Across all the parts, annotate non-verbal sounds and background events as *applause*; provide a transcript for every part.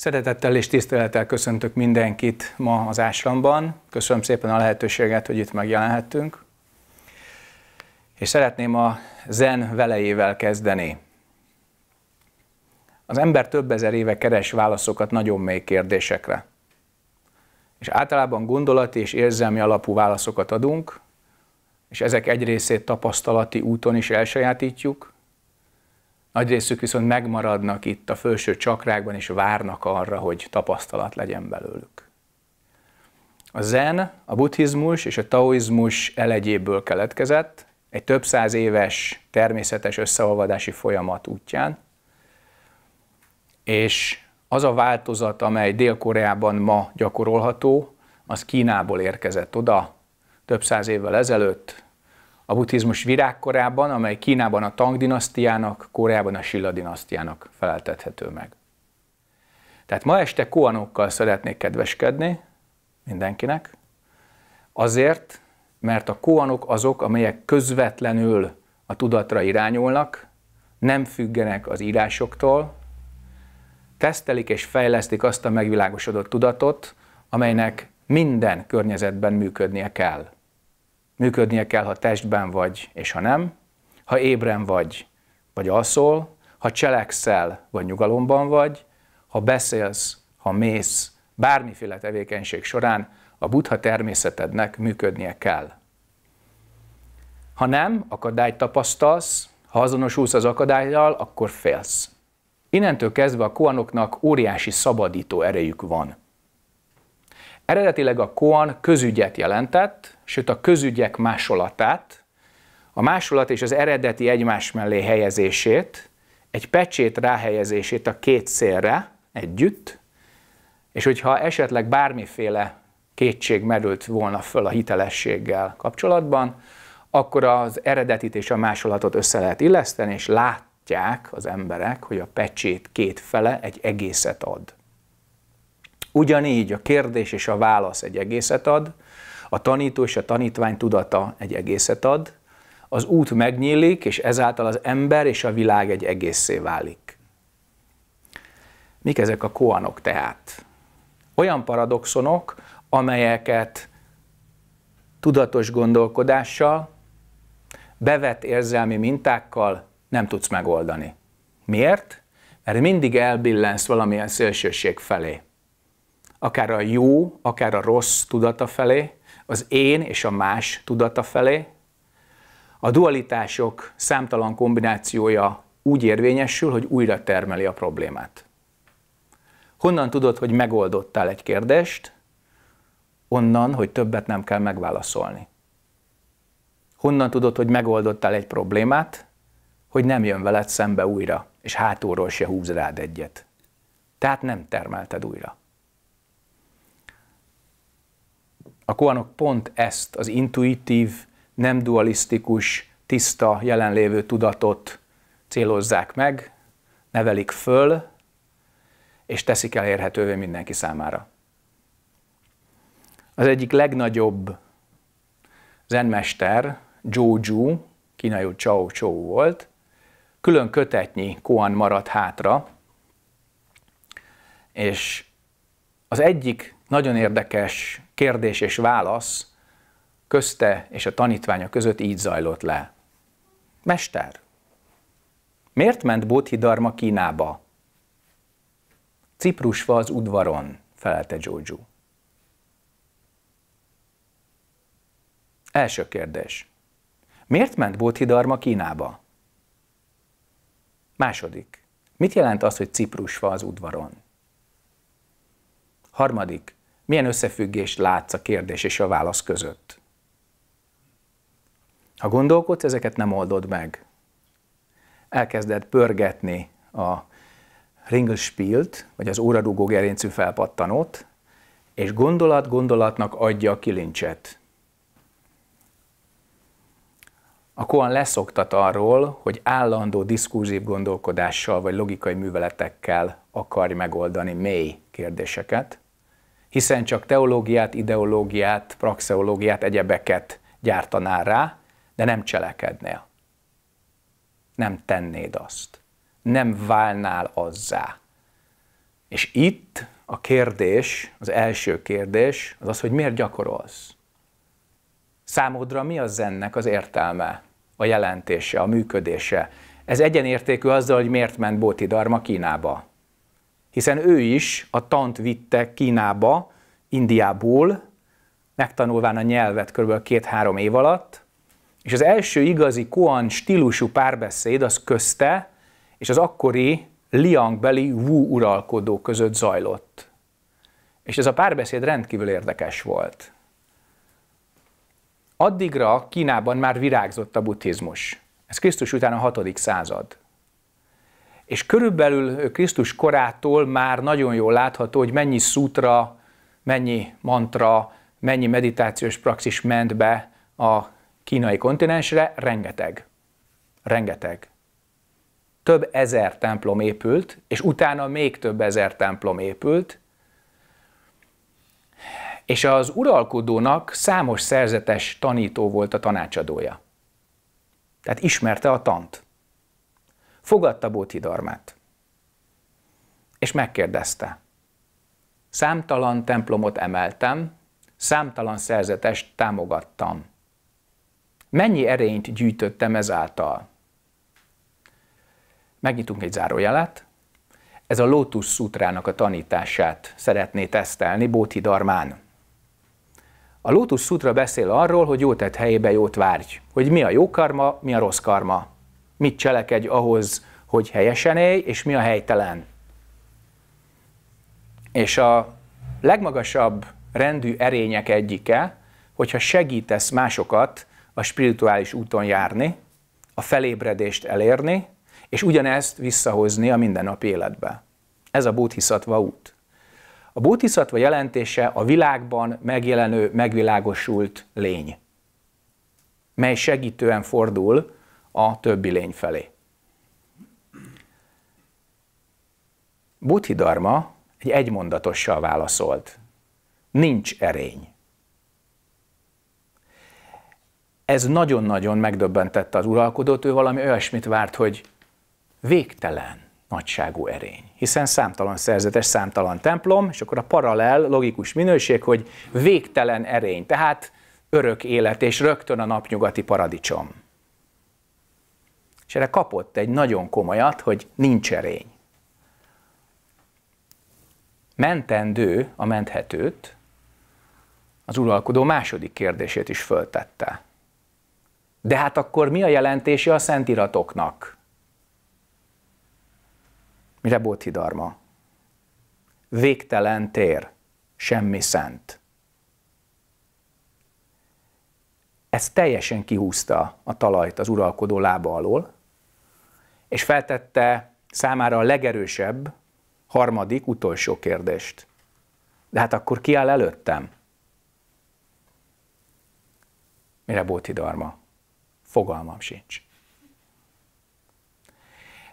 Szeretettel és tisztelettel köszöntök mindenkit ma az Ásramban. Köszönöm szépen a lehetőséget, hogy itt megjelenhettünk. És szeretném a zen velejével kezdeni. Az ember több ezer éve keres válaszokat nagyon mély kérdésekre. És általában gondolati és érzelmi alapú válaszokat adunk, és ezek egy részét tapasztalati úton is elsajátítjuk, nagy részük viszont megmaradnak itt a felső csakrákban, és várnak arra, hogy tapasztalat legyen belőlük. A zen, a buddhizmus és a taoizmus elegyéből keletkezett, egy több száz éves természetes összeolvadási folyamat útján, és az a változat, amely Dél-Koreában ma gyakorolható, az Kínából érkezett oda, több száz évvel ezelőtt, a buddhizmus virágkorában, amely Kínában a Tang dinasztiának, Koreában a Silla dinasztiának feleltethető meg. Tehát ma este koanokkal szeretnék kedveskedni mindenkinek, azért, mert a koanok azok, amelyek közvetlenül a tudatra irányulnak, nem függenek az írásoktól, tesztelik és fejlesztik azt a megvilágosodott tudatot, amelynek minden környezetben működnie kell. Működnie kell, ha testben vagy, és ha nem, ha ébren vagy, vagy alszol, ha cselekszel, vagy nyugalomban vagy, ha beszélsz, ha mész, bármiféle tevékenység során a buddha természetednek működnie kell. Ha nem, akadályt tapasztalsz, ha azonosulsz az akadályjal, akkor félsz. Innentől kezdve a koanoknak óriási szabadító erejük van. Eredetileg a koan közügyet jelentett, sőt a közügyek másolatát, a másolat és az eredeti egymás mellé helyezését, egy pecsét ráhelyezését a két szélre együtt, és hogyha esetleg bármiféle kétség merült volna föl a hitelességgel kapcsolatban, akkor az eredetit és a másolatot össze lehet illeszteni, és látják az emberek, hogy a pecsét két fele egy egészet ad. Ugyanígy a kérdés és a válasz egy egészet ad, a tanító és a tanítvány tudata egy egészet ad, az út megnyílik, és ezáltal az ember és a világ egy egészé válik. Mik ezek a koanok tehát? Olyan paradoxonok, amelyeket tudatos gondolkodással, bevett érzelmi mintákkal nem tudsz megoldani. Miért? Mert mindig elbillensz valamilyen szélsőség felé. Akár a jó, akár a rossz tudata felé, az én és a más tudata felé. A dualitások számtalan kombinációja úgy érvényesül, hogy újra termeli a problémát. Honnan tudod, hogy megoldottál egy kérdést? Onnan, hogy többet nem kell megválaszolni. Honnan tudod, hogy megoldottál egy problémát? Hogy nem jön veled szembe újra, és hátulról se húz rád egyet. Tehát nem termelted újra. A koanok pont ezt az intuitív, nem dualisztikus, tiszta jelenlévő tudatot célozzák meg, nevelik föl, és teszik elérhetővé mindenki számára. Az egyik legnagyobb zenmester, Zhou kínai Chao Chou volt, külön kötetnyi koan maradt hátra, és az egyik nagyon érdekes kérdés és válasz közte és a tanítványa között így zajlott le. Mester, miért ment Bodhidharma Kínába? Ciprusfa az udvaron, felelte Joju. Első kérdés. Miért ment Bodhidharma Kínába? Második. Mit jelent az, hogy Ciprusfa az udvaron? Harmadik. Milyen összefüggést látsz a kérdés és a válasz között? Ha gondolkodsz, ezeket nem oldod meg. Elkezded pörgetni a ringelspielt, vagy az óradugó gerincű felpattanót, és gondolat gondolatnak adja a kilincset. A Koan leszoktat arról, hogy állandó diszkúzív gondolkodással vagy logikai műveletekkel akarj megoldani mély kérdéseket, hiszen csak teológiát, ideológiát, praxeológiát, egyebeket gyártanál rá, de nem cselekednél. Nem tennéd azt. Nem válnál azzá. És itt a kérdés, az első kérdés, az az, hogy miért gyakorolsz? Számodra mi az ennek az értelme, a jelentése, a működése? Ez egyenértékű azzal, hogy miért ment Bóti Darma Kínába hiszen ő is a tant vitte Kínába, Indiából, megtanulván a nyelvet kb. két-három év alatt, és az első igazi koan stílusú párbeszéd az közte és az akkori Liangbeli Wu uralkodó között zajlott. És ez a párbeszéd rendkívül érdekes volt. Addigra Kínában már virágzott a buddhizmus. Ez Krisztus után a 6. század. És körülbelül Krisztus korától már nagyon jól látható, hogy mennyi szútra, mennyi mantra, mennyi meditációs praxis ment be a kínai kontinensre, rengeteg. Rengeteg. Több ezer templom épült, és utána még több ezer templom épült, és az uralkodónak számos szerzetes tanító volt a tanácsadója. Tehát ismerte a tant fogadta Darmát, és megkérdezte. Számtalan templomot emeltem, számtalan szerzetest támogattam. Mennyi erényt gyűjtöttem ezáltal? Megnyitunk egy zárójelet. Ez a Lotus Sutrának a tanítását szeretné tesztelni Darmán. A Lotus Sutra beszél arról, hogy jót tett helyébe jót várj, hogy mi a jó karma, mi a rossz karma mit cselekedj ahhoz, hogy helyesen élj, és mi a helytelen. És a legmagasabb rendű erények egyike, hogyha segítesz másokat a spirituális úton járni, a felébredést elérni, és ugyanezt visszahozni a mindennapi életbe. Ez a bódhiszatva út. A bódhiszatva jelentése a világban megjelenő, megvilágosult lény, mely segítően fordul a többi lény felé. Buddhidharma egy egymondatossal válaszolt. Nincs erény. Ez nagyon-nagyon megdöbbentette az uralkodót, ő valami olyasmit várt, hogy végtelen nagyságú erény. Hiszen számtalan szerzetes, számtalan templom, és akkor a paralel logikus minőség, hogy végtelen erény, tehát örök élet és rögtön a napnyugati paradicsom és erre kapott egy nagyon komolyat, hogy nincs erény. Mentendő a menthetőt, az uralkodó második kérdését is föltette. De hát akkor mi a jelentése a szentiratoknak? Mire Bodhidarma? Végtelen tér, semmi szent. Ez teljesen kihúzta a talajt az uralkodó lába alól, és feltette számára a legerősebb, harmadik, utolsó kérdést. De hát akkor ki áll előttem? Mire Bóthidarma? Fogalmam sincs.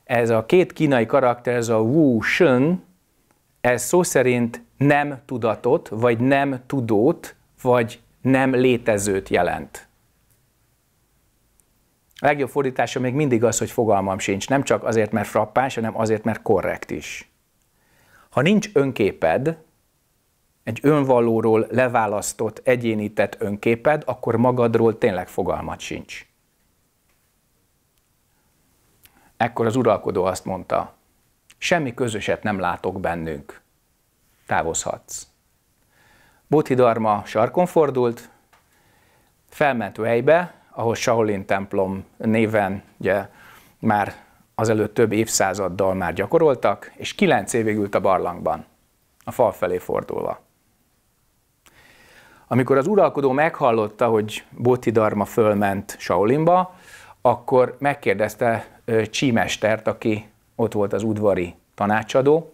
Ez a két kínai karakter, ez a Wu Shun, ez szó szerint nem tudatot, vagy nem tudót, vagy nem létezőt jelent. A legjobb fordítása még mindig az, hogy fogalmam sincs. Nem csak azért, mert frappás, hanem azért, mert korrekt is. Ha nincs önképed, egy önvalóról leválasztott, egyénített önképed, akkor magadról tényleg fogalmat sincs. Ekkor az uralkodó azt mondta, semmi közöset nem látok bennünk, távozhatsz. Bodhidharma sarkon fordult, felment helybe, ahol Shaolin templom néven ugye, már azelőtt több évszázaddal már gyakoroltak, és kilenc évig ült a barlangban, a fal felé fordulva. Amikor az uralkodó meghallotta, hogy Bodhidharma fölment Shaolinba, akkor megkérdezte Csímestert, aki ott volt az udvari tanácsadó.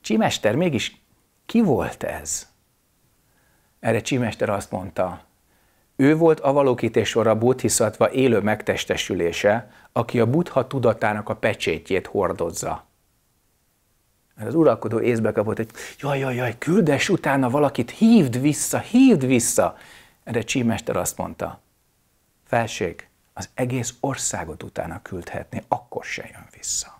Csímester, mégis ki volt ez? Erre Csímester azt mondta, ő volt a valókítésora buddhiszatva élő megtestesülése, aki a buddha tudatának a pecsétjét hordozza. Hát az uralkodó észbe kapott, hogy jaj, jaj, jaj, küldes utána valakit, hívd vissza, hívd vissza. Erre csímester azt mondta, felség, az egész országot utána küldhetné, akkor se jön vissza.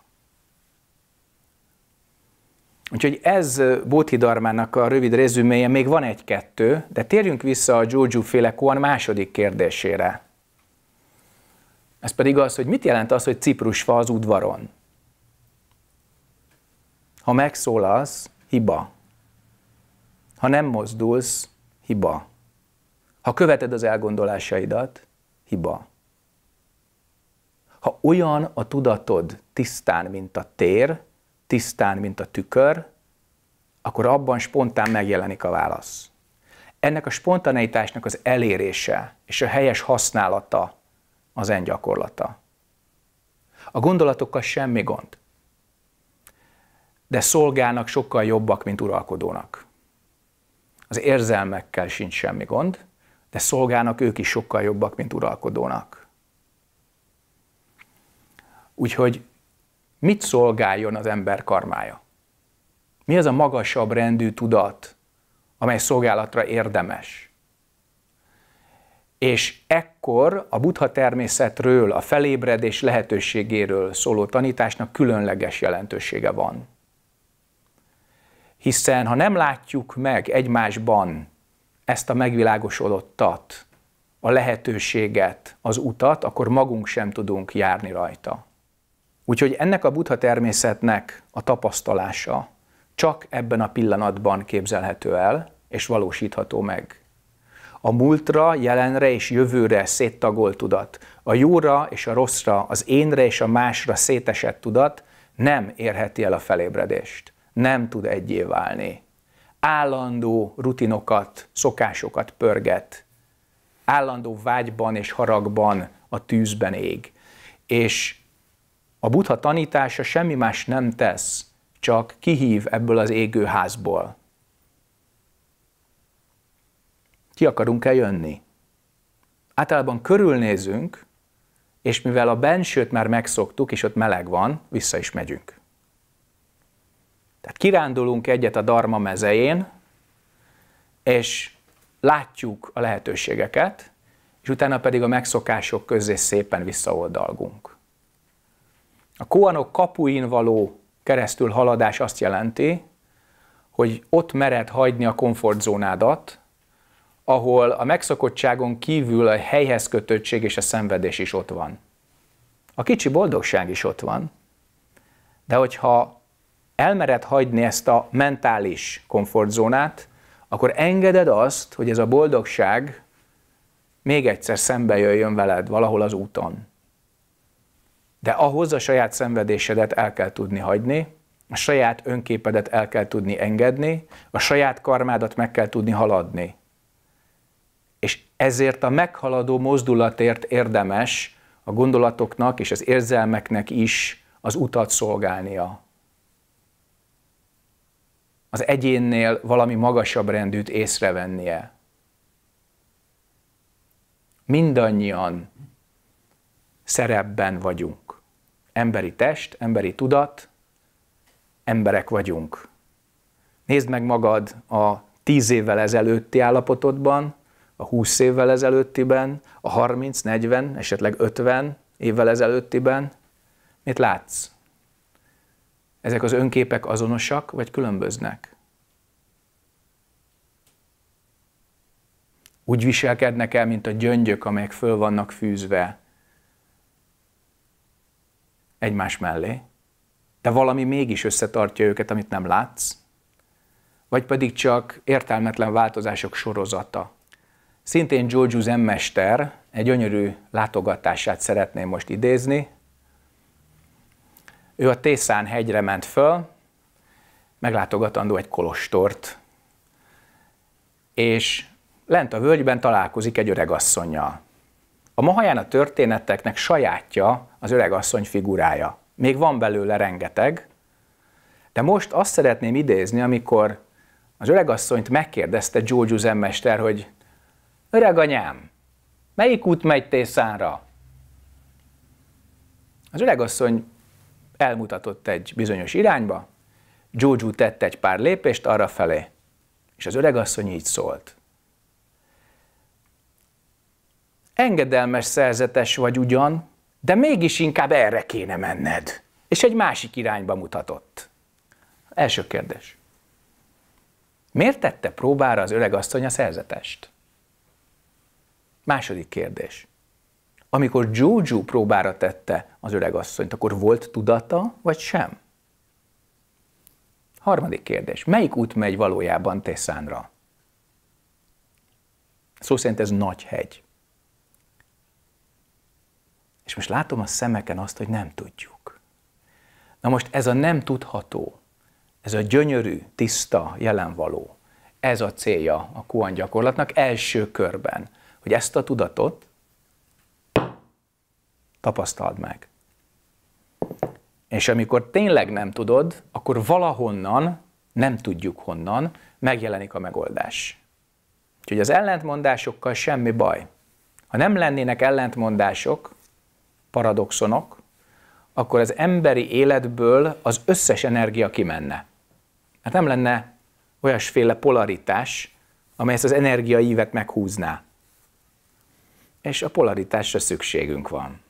Úgyhogy ez Bodhidharmának a rövid rezüméje, még van egy-kettő, de térjünk vissza a Joju féle Kuan második kérdésére. Ez pedig az, hogy mit jelent az, hogy ciprusfa az udvaron? Ha megszólalsz, hiba. Ha nem mozdulsz, hiba. Ha követed az elgondolásaidat, hiba. Ha olyan a tudatod tisztán, mint a tér, tisztán, mint a tükör, akkor abban spontán megjelenik a válasz. Ennek a spontaneitásnak az elérése és a helyes használata az en gyakorlata. A gondolatokkal semmi gond, de szolgálnak sokkal jobbak, mint uralkodónak. Az érzelmekkel sincs semmi gond, de szolgálnak ők is sokkal jobbak, mint uralkodónak. Úgyhogy mit szolgáljon az ember karmája? Mi az a magasabb rendű tudat, amely szolgálatra érdemes? És ekkor a buddha természetről, a felébredés lehetőségéről szóló tanításnak különleges jelentősége van. Hiszen ha nem látjuk meg egymásban ezt a megvilágosodottat, a lehetőséget, az utat, akkor magunk sem tudunk járni rajta. Úgyhogy ennek a buddha természetnek a tapasztalása csak ebben a pillanatban képzelhető el és valósítható meg. A múltra, jelenre és jövőre széttagolt tudat, a jóra és a rosszra, az énre és a másra szétesett tudat nem érheti el a felébredést, nem tud egyé válni. Állandó rutinokat, szokásokat pörget, állandó vágyban és haragban a tűzben ég, és a buddha tanítása semmi más nem tesz, csak kihív ebből az égőházból. Ki akarunk-e jönni? Általában körülnézünk, és mivel a bensőt már megszoktuk, és ott meleg van, vissza is megyünk. Tehát kirándulunk egyet a darma mezején, és látjuk a lehetőségeket, és utána pedig a megszokások közé szépen visszaoldalgunk. A Koanok kapuin való keresztül haladás azt jelenti, hogy ott mered hagyni a komfortzónádat, ahol a megszokottságon kívül a helyhez kötöttség és a szenvedés is ott van. A kicsi boldogság is ott van, de hogyha elmered hagyni ezt a mentális komfortzónát, akkor engeded azt, hogy ez a boldogság még egyszer szembe jöjjön veled valahol az úton. De ahhoz a saját szenvedésedet el kell tudni hagyni, a saját önképedet el kell tudni engedni, a saját karmádat meg kell tudni haladni. És ezért a meghaladó mozdulatért érdemes a gondolatoknak és az érzelmeknek is az utat szolgálnia. Az egyénnél valami magasabb rendűt észrevennie. Mindannyian szerepben vagyunk emberi test, emberi tudat, emberek vagyunk. Nézd meg magad a tíz évvel ezelőtti állapotodban, a 20 évvel ezelőttiben, a 30, 40, esetleg 50 évvel ezelőttiben. Mit látsz? Ezek az önképek azonosak, vagy különböznek? Úgy viselkednek el, mint a gyöngyök, amelyek föl vannak fűzve egymás mellé, de valami mégis összetartja őket, amit nem látsz, vagy pedig csak értelmetlen változások sorozata. Szintén George Zen mester egy gyönyörű látogatását szeretném most idézni. Ő a Tészán hegyre ment föl, meglátogatandó egy kolostort, és lent a völgyben találkozik egy öregasszonynal. A Mahajána történeteknek sajátja az öregasszony figurája. Még van belőle rengeteg, de most azt szeretném idézni, amikor az öregasszonyt megkérdezte Gyógyú Zemmester, hogy öreg anyám, melyik út megy Tészánra? Az öregasszony elmutatott egy bizonyos irányba, Gyógyú tett egy pár lépést arra felé, és az öregasszony így szólt. engedelmes szerzetes vagy ugyan, de mégis inkább erre kéne menned. És egy másik irányba mutatott. Első kérdés. Miért tette próbára az asszony a szerzetest? Második kérdés. Amikor Juju próbára tette az öreg asszonyt, akkor volt tudata, vagy sem? Harmadik kérdés. Melyik út megy valójában Tessánra? Szó szóval szerint ez nagy hegy most látom a szemeken azt, hogy nem tudjuk. Na most ez a nem tudható, ez a gyönyörű, tiszta, jelenvaló, ez a célja a kuan gyakorlatnak első körben, hogy ezt a tudatot tapasztald meg. És amikor tényleg nem tudod, akkor valahonnan, nem tudjuk honnan, megjelenik a megoldás. Úgyhogy az ellentmondásokkal semmi baj. Ha nem lennének ellentmondások, paradoxonok, akkor az emberi életből az összes energia kimenne. Hát nem lenne olyasféle polaritás, amely ezt az energiaívet meghúzná. És a polaritásra szükségünk van.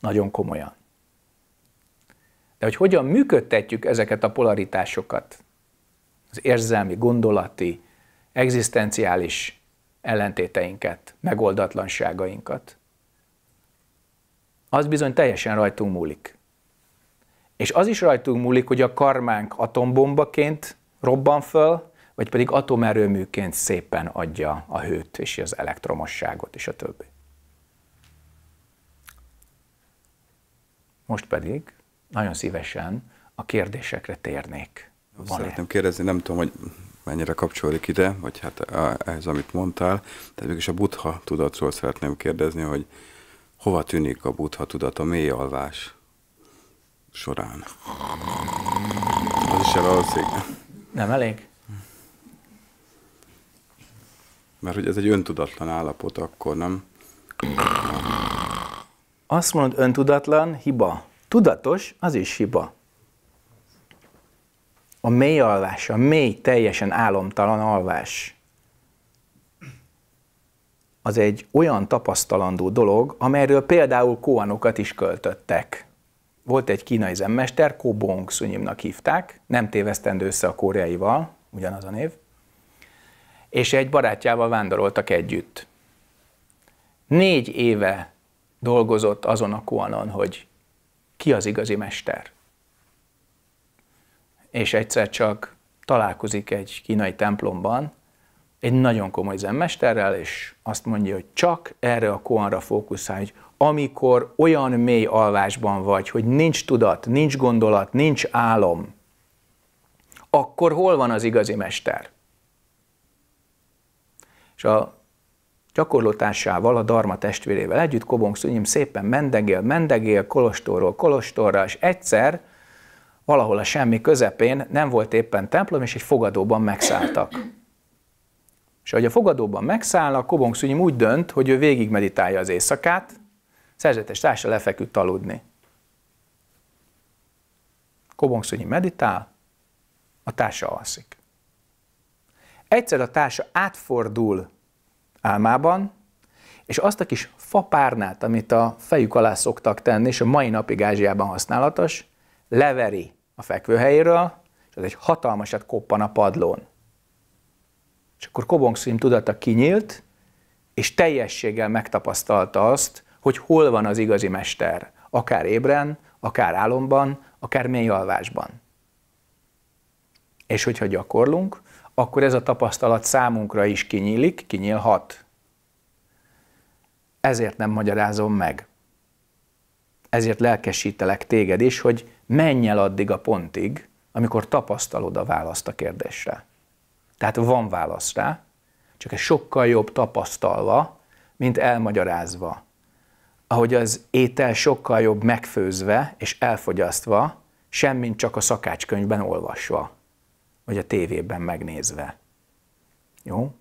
Nagyon komolyan. De hogy hogyan működtetjük ezeket a polaritásokat, az érzelmi, gondolati, egzisztenciális ellentéteinket, megoldatlanságainkat, az bizony teljesen rajtunk múlik. És az is rajtunk múlik, hogy a karmánk atombombaként robban föl, vagy pedig atomerőműként szépen adja a hőt és az elektromosságot és a többi. Most pedig nagyon szívesen a kérdésekre térnék. Van Szeretném kérdezni, nem tudom, hogy mennyire kapcsolódik ide, vagy hát ehhez, amit mondtál, tehát mégis a buddha tudatról szeretném kérdezni, hogy hova tűnik a buddha tudat a mély alvás során? Az is elalszik. Nem elég? Mert hogy ez egy öntudatlan állapot, akkor nem? Azt mondod, öntudatlan, hiba. Tudatos, az is hiba. A mély alvás, a mély, teljesen álomtalan alvás az egy olyan tapasztalandó dolog, amelyről például koanokat is költöttek. Volt egy kínai zenmester, Ko Bong Sunyimnak hívták, nem tévesztendő össze a koreaival, ugyanaz a név, és egy barátjával vándoroltak együtt. Négy éve dolgozott azon a koanon, hogy ki az igazi mester. És egyszer csak találkozik egy kínai templomban egy nagyon komoly zenmesterrel, és azt mondja, hogy csak erre a koanra fókuszálj, hogy amikor olyan mély alvásban vagy, hogy nincs tudat, nincs gondolat, nincs álom, akkor hol van az igazi mester? És a gyakorlótársával, a Darma testvérével együtt Kobong Szünyim szépen mendegél, mendegél, kolostorról kolostorra, és egyszer valahol a semmi közepén nem volt éppen templom, és egy fogadóban megszálltak. És ahogy a fogadóban megszáll, a Kobong Szünyim úgy dönt, hogy ő végig meditálja az éjszakát, szerzetes társa lefeküdt aludni. Kobong Szünyim meditál, a társa alszik. Egyszer a társa átfordul álmában, és azt a kis fapárnát, amit a fejük alá szoktak tenni, és a mai napig Ázsiában használatos, leveri a fekvőhelyéről, és az egy hatalmasat koppan a padlón. És akkor Kobongszim tudata kinyílt, és teljességgel megtapasztalta azt, hogy hol van az igazi mester, akár ébren, akár álomban, akár mély alvásban. És hogyha gyakorlunk, akkor ez a tapasztalat számunkra is kinyílik, kinyílhat. Ezért nem magyarázom meg. Ezért lelkesítelek téged is, hogy menj el addig a pontig, amikor tapasztalod a választ a kérdésre. Tehát van válasz rá, csak ez sokkal jobb tapasztalva, mint elmagyarázva. Ahogy az étel sokkal jobb megfőzve és elfogyasztva, semmint csak a szakácskönyvben olvasva, vagy a tévében megnézve. Jó?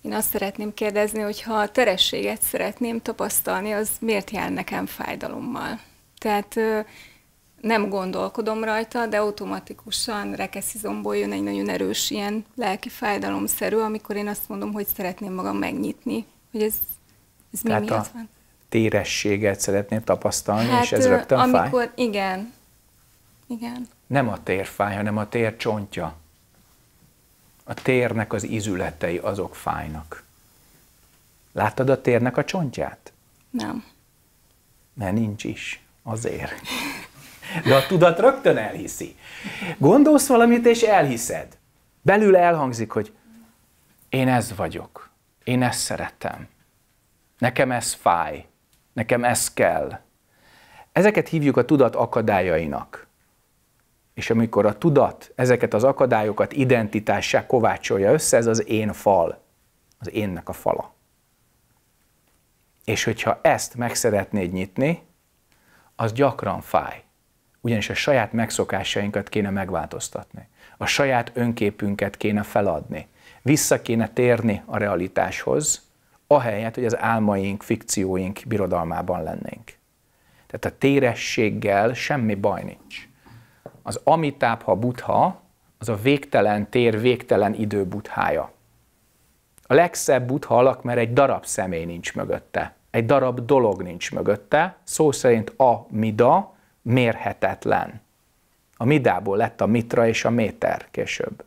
Én azt szeretném kérdezni, hogy ha a terességet szeretném tapasztalni, az miért jár nekem fájdalommal? Tehát nem gondolkodom rajta, de automatikusan rekeszizomból jön egy nagyon erős ilyen lelki fájdalomszerű, amikor én azt mondom, hogy szeretném magam megnyitni. Hogy ez, ez mi miatt van? térességet szeretném tapasztalni, hát, és ez hát, rögtön amikor, fáj? Igen. Igen. Nem a tér fáj, hanem a tér csontja. A térnek az izületei azok fájnak. Láttad a térnek a csontját? Nem. Mert nincs is. Azért. *laughs* De a tudat rögtön elhiszi. Gondolsz valamit, és elhiszed. Belül elhangzik, hogy én ez vagyok, én ezt szeretem, nekem ez fáj, nekem ez kell. Ezeket hívjuk a tudat akadályainak. És amikor a tudat ezeket az akadályokat identitássá kovácsolja össze, ez az én fal, az énnek a fala. És hogyha ezt meg szeretnéd nyitni, az gyakran fáj ugyanis a saját megszokásainkat kéne megváltoztatni. A saját önképünket kéne feladni. Vissza kéne térni a realitáshoz, ahelyett, hogy az álmaink, fikcióink birodalmában lennénk. Tehát a térességgel semmi baj nincs. Az Amitábha butha, az a végtelen tér, végtelen idő buthája. A legszebb butha alak, mert egy darab személy nincs mögötte. Egy darab dolog nincs mögötte, szó szerint a mida, mérhetetlen. A midából lett a mitra és a méter később.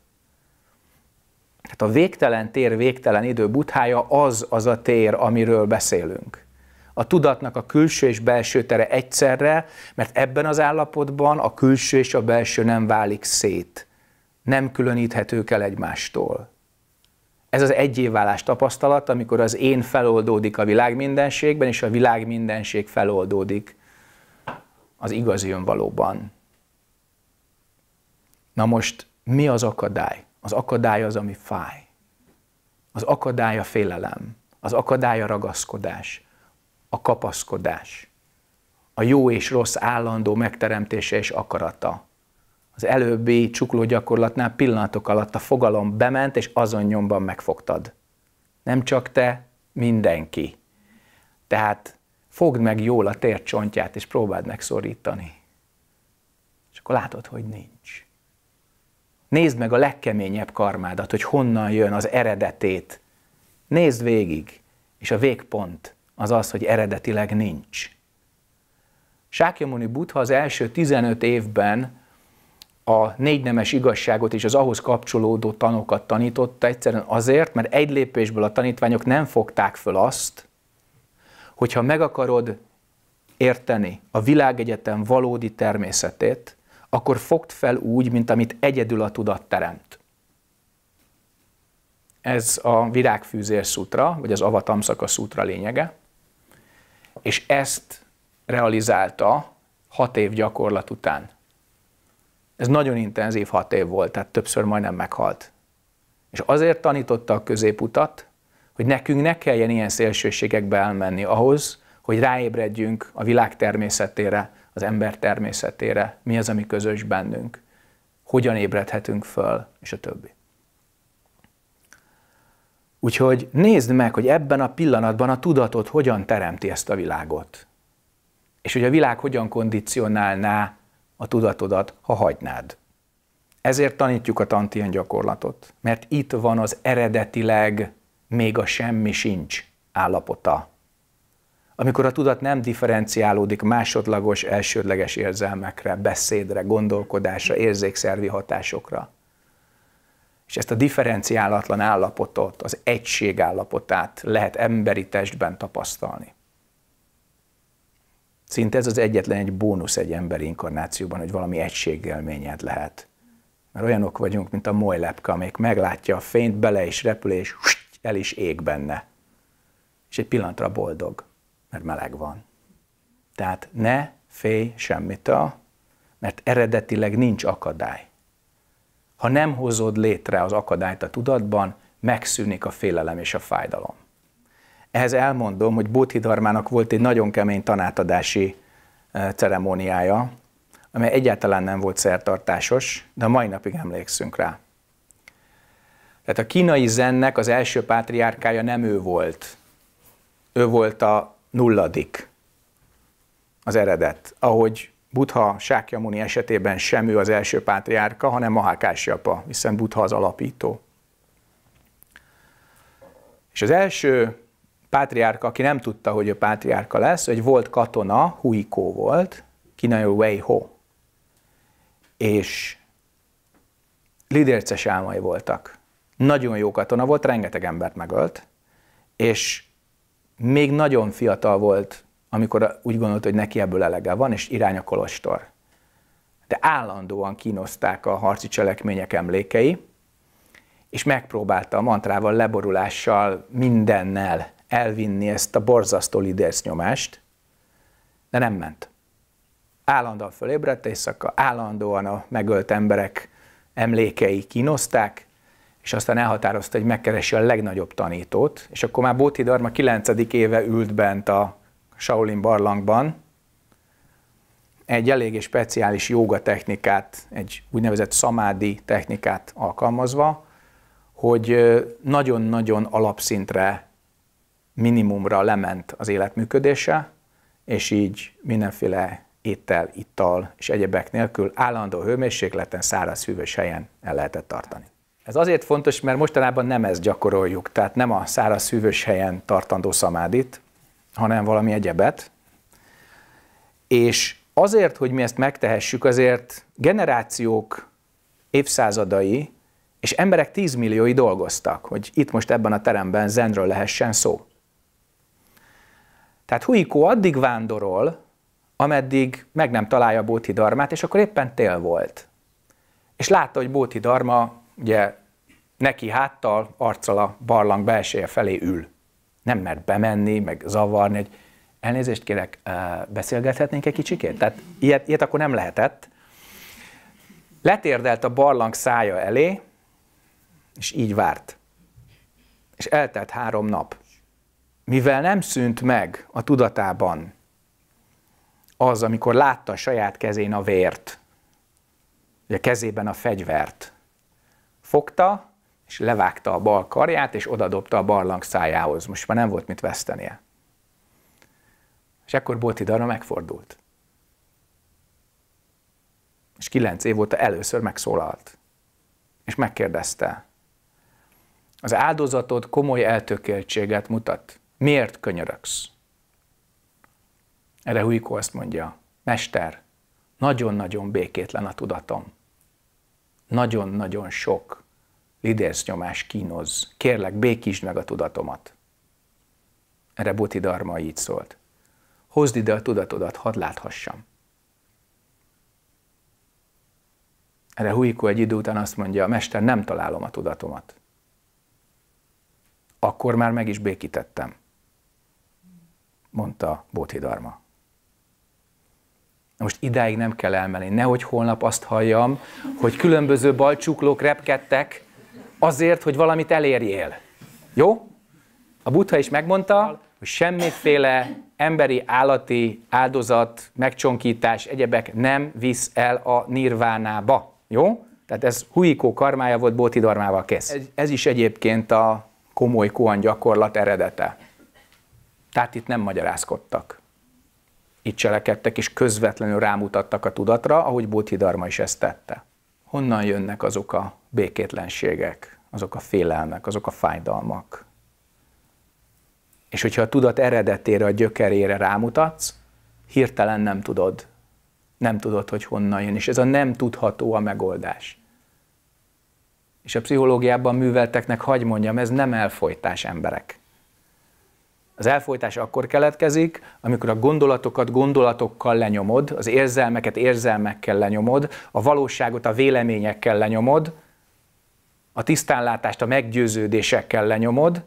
Tehát a végtelen tér, végtelen idő buthája az az a tér, amiről beszélünk. A tudatnak a külső és belső tere egyszerre, mert ebben az állapotban a külső és a belső nem válik szét. Nem különíthetők el egymástól. Ez az egyévválás tapasztalat, amikor az én feloldódik a világ mindenségben, és a világ mindenség feloldódik az igazi önvalóban. Na most mi az akadály? Az akadály az, ami fáj. Az akadály a félelem, az akadály a ragaszkodás, a kapaszkodás, a jó és rossz állandó megteremtése és akarata. Az előbbi csukló gyakorlatnál pillanatok alatt a fogalom bement, és azon nyomban megfogtad. Nem csak te, mindenki. Tehát fogd meg jól a tércsontját, és próbáld meg És akkor látod, hogy nincs. Nézd meg a legkeményebb karmádat, hogy honnan jön az eredetét. Nézd végig, és a végpont az az, hogy eredetileg nincs. Sákyamuni Buddha az első 15 évben a négy nemes igazságot és az ahhoz kapcsolódó tanokat tanította egyszerűen azért, mert egy lépésből a tanítványok nem fogták föl azt, hogyha meg akarod érteni a világegyetem valódi természetét, akkor fogd fel úgy, mint amit egyedül a tudat teremt. Ez a virágfűzés szutra, vagy az avatamszaka szutra lényege, és ezt realizálta hat év gyakorlat után. Ez nagyon intenzív hat év volt, tehát többször majdnem meghalt. És azért tanította a középutat, hogy nekünk ne kelljen ilyen szélsőségekbe elmenni ahhoz, hogy ráébredjünk a világ természetére, az ember természetére, mi az, ami közös bennünk, hogyan ébredhetünk föl, és a többi. Úgyhogy nézd meg, hogy ebben a pillanatban a tudatod hogyan teremti ezt a világot. És hogy a világ hogyan kondicionálná a tudatodat, ha hagynád. Ezért tanítjuk a tantien gyakorlatot, mert itt van az eredetileg még a semmi sincs állapota. Amikor a tudat nem differenciálódik másodlagos, elsődleges érzelmekre, beszédre, gondolkodásra, érzékszervi hatásokra. És ezt a differenciálatlan állapotot, az egység állapotát lehet emberi testben tapasztalni. Szinte ez az egyetlen egy bónusz egy emberi inkarnációban, hogy valami egységélményed lehet. Mert olyanok vagyunk, mint a moly lepka, amelyik meglátja a fényt, bele is repül, és el is ég benne. És egy pillanatra boldog, mert meleg van. Tehát ne félj semmitől, mert eredetileg nincs akadály. Ha nem hozod létre az akadályt a tudatban, megszűnik a félelem és a fájdalom. Ehhez elmondom, hogy Bodhidharmának volt egy nagyon kemény tanátadási eh, ceremóniája, amely egyáltalán nem volt szertartásos, de a mai napig emlékszünk rá. Tehát a kínai zennek az első pátriárkája nem ő volt. Ő volt a nulladik, az eredet. Ahogy Buddha Sákyamuni esetében sem ő az első pátriárka, hanem Mahákásyapa, hiszen Buddha az alapító. És az első pátriárka, aki nem tudta, hogy ő pátriárka lesz, egy volt katona, Huikó volt, kínai Ho, És lidérces álmai voltak nagyon jó katona volt, rengeteg embert megölt, és még nagyon fiatal volt, amikor úgy gondolt, hogy neki ebből elege van, és irány a kolostor. De állandóan kínozták a harci cselekmények emlékei, és megpróbálta a mantrával, leborulással, mindennel elvinni ezt a borzasztó nyomást, de nem ment. Állandóan fölébredt éjszaka, állandóan a megölt emberek emlékei kínozták, és aztán elhatározta, hogy megkeresi a legnagyobb tanítót, és akkor már Darma 9. éve ült bent a Shaolin barlangban, egy eléggé speciális jóga technikát, egy úgynevezett szamádi technikát alkalmazva, hogy nagyon-nagyon alapszintre, minimumra lement az életműködése, és így mindenféle étel, ittal és egyebek nélkül állandó hőmérsékleten, száraz, hűvös helyen el lehetett tartani. Ez azért fontos, mert mostanában nem ezt gyakoroljuk, tehát nem a száraz hűvös helyen tartandó szamádit, hanem valami egyebet. És azért, hogy mi ezt megtehessük, azért generációk évszázadai és emberek tízmilliói dolgoztak, hogy itt most ebben a teremben zenről lehessen szó. Tehát Huikó addig vándorol, ameddig meg nem találja Bóthi Darmát, és akkor éppen tél volt. És látta, hogy Bóthi Darma ugye neki háttal, arccal a barlang belseje felé ül. Nem mert bemenni, meg zavarni, hogy elnézést kérek, eh, beszélgethetnénk egy kicsikét? Tehát ilyet, ilyet akkor nem lehetett. Letérdelt a barlang szája elé, és így várt. És eltelt három nap. Mivel nem szűnt meg a tudatában az, amikor látta a saját kezén a vért, a kezében a fegyvert, fogta, és levágta a bal karját, és odadobta a barlang szájához. Most már nem volt mit vesztenie. És ekkor Bolti Dara megfordult. És kilenc év óta először megszólalt. És megkérdezte. Az áldozatod komoly eltökéltséget mutat. Miért könyörögsz? Erre Huiko azt mondja, Mester, nagyon-nagyon békétlen a tudatom nagyon-nagyon sok lidércnyomás kínoz. Kérlek, békítsd meg a tudatomat. Erre Buti Dharma így szólt. Hozd ide a tudatodat, hadd láthassam. Erre Huiko egy idő után azt mondja, Mester, nem találom a tudatomat. Akkor már meg is békítettem, mondta Bodhidharma most idáig nem kell elmenni. Nehogy holnap azt halljam, hogy különböző balcsuklók repkedtek azért, hogy valamit elérjél. Jó? A Buddha is megmondta, hogy semmiféle emberi, állati áldozat, megcsonkítás, egyebek nem visz el a nirvánába. Jó? Tehát ez huikó karmája volt bótidormával kész. Ez, ez is egyébként a komoly koan gyakorlat eredete. Tehát itt nem magyarázkodtak itt cselekedtek, és közvetlenül rámutattak a tudatra, ahogy Bodhidharma is ezt tette. Honnan jönnek azok a békétlenségek, azok a félelmek, azok a fájdalmak? És hogyha a tudat eredetére, a gyökerére rámutatsz, hirtelen nem tudod. Nem tudod, hogy honnan jön, és ez a nem tudható a megoldás. És a pszichológiában művelteknek hagy mondjam, ez nem elfolytás emberek. Az elfolytás akkor keletkezik, amikor a gondolatokat gondolatokkal lenyomod, az érzelmeket érzelmekkel lenyomod, a valóságot a véleményekkel lenyomod, a tisztánlátást a meggyőződésekkel lenyomod,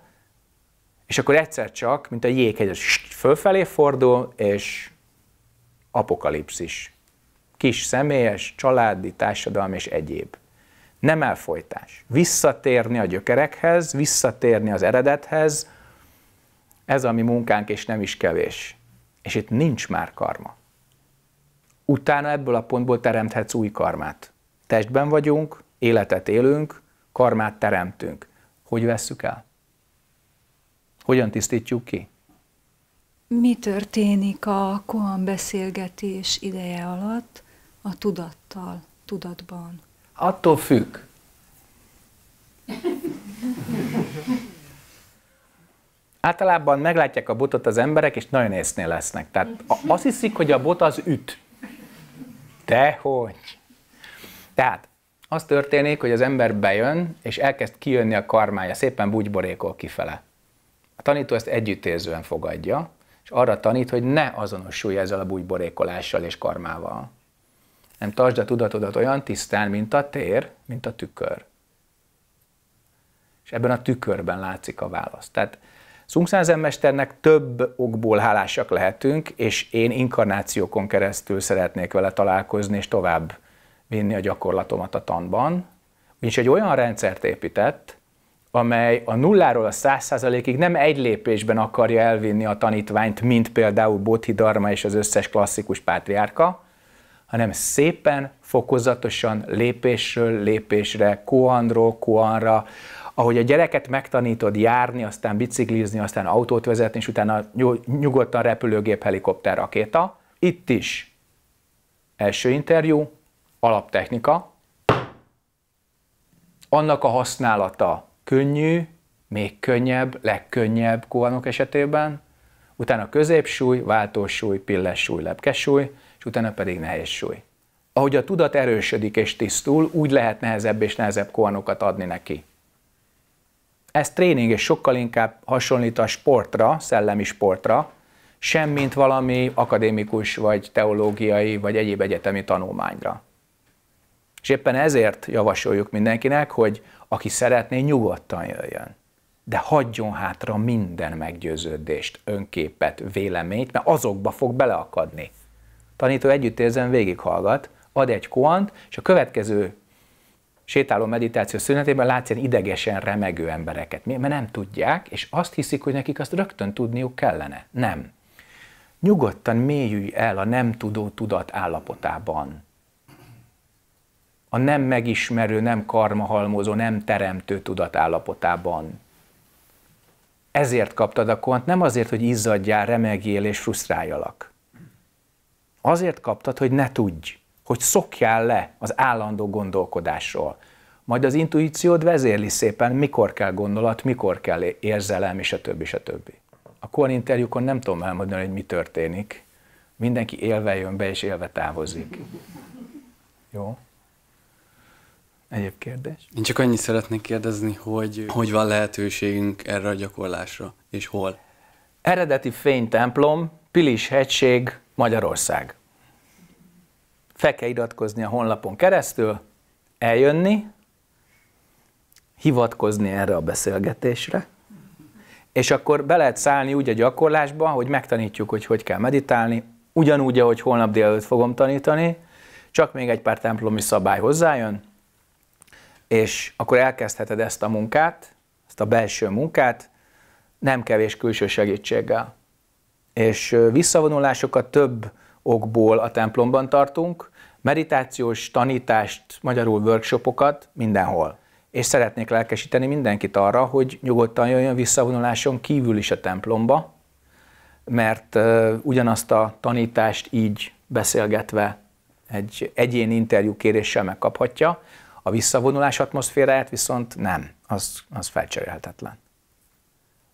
és akkor egyszer csak, mint a jéghegy, fölfelé fordul, és apokalipszis. Kis személyes, családi, társadalmi és egyéb. Nem elfolytás. Visszatérni a gyökerekhez, visszatérni az eredethez, ez a mi munkánk, és nem is kevés. És itt nincs már karma. Utána ebből a pontból teremthetsz új karmát. Testben vagyunk, életet élünk, karmát teremtünk. Hogy vesszük el? Hogyan tisztítjuk ki? Mi történik a koan beszélgetés ideje alatt a tudattal, tudatban? Attól függ általában meglátják a botot az emberek, és nagyon észnél lesznek. Tehát azt hiszik, hogy a bot az üt. Dehogy. Tehát az történik, hogy az ember bejön, és elkezd kijönni a karmája, szépen bugyborékol kifele. A tanító ezt együttérzően fogadja, és arra tanít, hogy ne azonosulj ezzel a bugyborékolással és karmával. Nem tartsd a tudatodat olyan tisztán, mint a tér, mint a tükör. És ebben a tükörben látszik a válasz. Tehát Szungszázen mesternek több okból hálásak lehetünk, és én inkarnációkon keresztül szeretnék vele találkozni, és tovább vinni a gyakorlatomat a tanban. Ugyanis egy olyan rendszert épített, amely a nulláról a száz százalékig nem egy lépésben akarja elvinni a tanítványt, mint például Dharma és az összes klasszikus pátriárka, hanem szépen, fokozatosan, lépésről lépésre, koanról koanra, ahogy a gyereket megtanítod járni, aztán biciklizni, aztán autót vezetni, és utána nyugodtan repülőgép, helikopter, rakéta. Itt is első interjú, alaptechnika, annak a használata könnyű, még könnyebb, legkönnyebb kóanok esetében, utána középsúly, váltósúly, pillessúly, lepkesúly, és utána pedig nehéz súly. Ahogy a tudat erősödik és tisztul, úgy lehet nehezebb és nehezebb kóanokat adni neki. Ez tréning, és sokkal inkább hasonlít a sportra, szellemi sportra, sem mint valami akadémikus, vagy teológiai, vagy egyéb egyetemi tanulmányra. És éppen ezért javasoljuk mindenkinek, hogy aki szeretné, nyugodtan jöjjön. De hagyjon hátra minden meggyőződést, önképet, véleményt, mert azokba fog beleakadni. A tanító együttérzően végighallgat, ad egy koant, és a következő sétáló meditáció szünetében látsz ilyen idegesen remegő embereket, mert nem tudják, és azt hiszik, hogy nekik azt rögtön tudniuk kellene. Nem. Nyugodtan mélyülj el a nem tudó tudat állapotában. A nem megismerő, nem karmahalmozó, nem teremtő tudat állapotában. Ezért kaptad a kont, nem azért, hogy izzadjál, remegjél és frusztráljalak. Azért kaptad, hogy ne tudj hogy szokjál le az állandó gondolkodásról. Majd az intuíciód vezérli szépen, mikor kell gondolat, mikor kell érzelem, és a többi, és a többi. A interjúkon nem tudom elmondani, hogy mi történik. Mindenki élve jön be, és élve távozik. Jó? Egyéb kérdés? Én csak annyit szeretnék kérdezni, hogy hogy van lehetőségünk erre a gyakorlásra, és hol? Eredeti fénytemplom, Pilis hegység, Magyarország fel kell iratkozni a honlapon keresztül, eljönni, hivatkozni erre a beszélgetésre, és akkor be lehet szállni úgy a gyakorlásba, hogy megtanítjuk, hogy hogy kell meditálni, ugyanúgy, ahogy holnap délelőtt fogom tanítani, csak még egy pár templomi szabály hozzájön, és akkor elkezdheted ezt a munkát, ezt a belső munkát, nem kevés külső segítséggel. És visszavonulásokat több okból a templomban tartunk, meditációs tanítást, magyarul workshopokat mindenhol. És szeretnék lelkesíteni mindenkit arra, hogy nyugodtan jöjjön visszavonuláson kívül is a templomba, mert ugyanazt a tanítást így beszélgetve egy egyén interjú kéréssel megkaphatja, a visszavonulás atmoszféráját viszont nem, az, az felcserélhetetlen.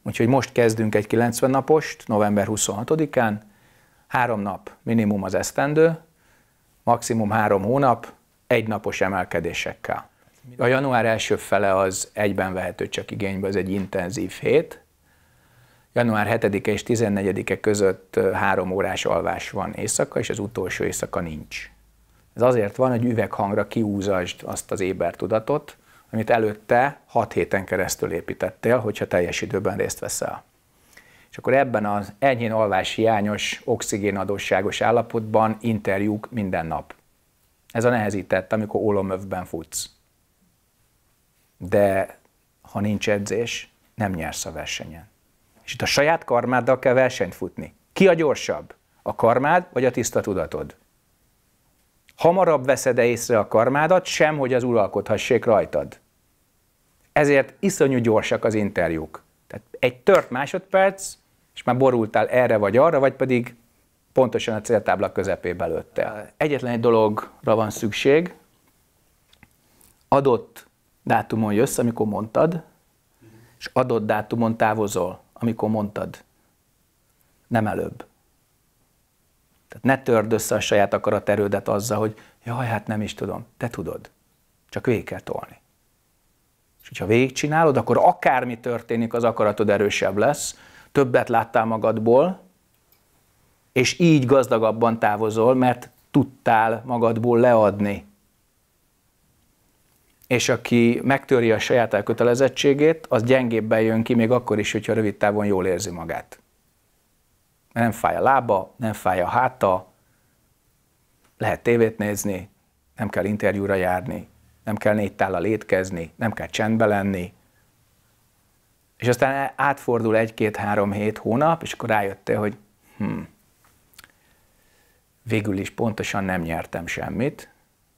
Úgyhogy most kezdünk egy 90 napost, november 26-án, három nap minimum az esztendő, maximum három hónap, egy napos emelkedésekkel. A január első fele az egyben vehető csak igénybe, az egy intenzív hét. Január 7-e és 14-e között három órás alvás van éjszaka, és az utolsó éjszaka nincs. Ez azért van, hogy üveghangra kiúzasd azt az tudatot, amit előtte 6 héten keresztül építettél, hogyha teljes időben részt veszel. És akkor ebben az enyhén hiányos, oxigénadosságos állapotban interjúk minden nap. Ez a nehezített, amikor ólomövben futsz. De ha nincs edzés, nem nyersz a versenyen. És itt a saját karmáddal kell versenyt futni. Ki a gyorsabb? A karmád vagy a tiszta tudatod? Hamarabb veszed -e észre a karmádat, sem, hogy az uralkodhassék rajtad. Ezért iszonyú gyorsak az interjúk. Tehát egy tört másodperc, és már borultál erre vagy arra, vagy pedig pontosan a céltábla közepébe lőtte. Egyetlen egy dologra van szükség, adott dátumon jössz, amikor mondtad, és adott dátumon távozol, amikor mondtad. Nem előbb. Tehát ne törd össze a saját akaraterődet azzal, hogy jaj, hát nem is tudom. Te tudod. Csak végig kell tolni. És hogyha végigcsinálod, akkor akármi történik, az akaratod erősebb lesz, többet láttál magadból, és így gazdagabban távozol, mert tudtál magadból leadni. És aki megtöri a saját elkötelezettségét, az gyengébben jön ki, még akkor is, hogyha rövid távon jól érzi magát. Nem fáj a lába, nem fáj a háta, lehet tévét nézni, nem kell interjúra járni, nem kell négy tállal étkezni, nem kell csendbe lenni, és aztán átfordul egy-két-három hét hónap, és akkor rájöttél, hogy hm, végül is pontosan nem nyertem semmit,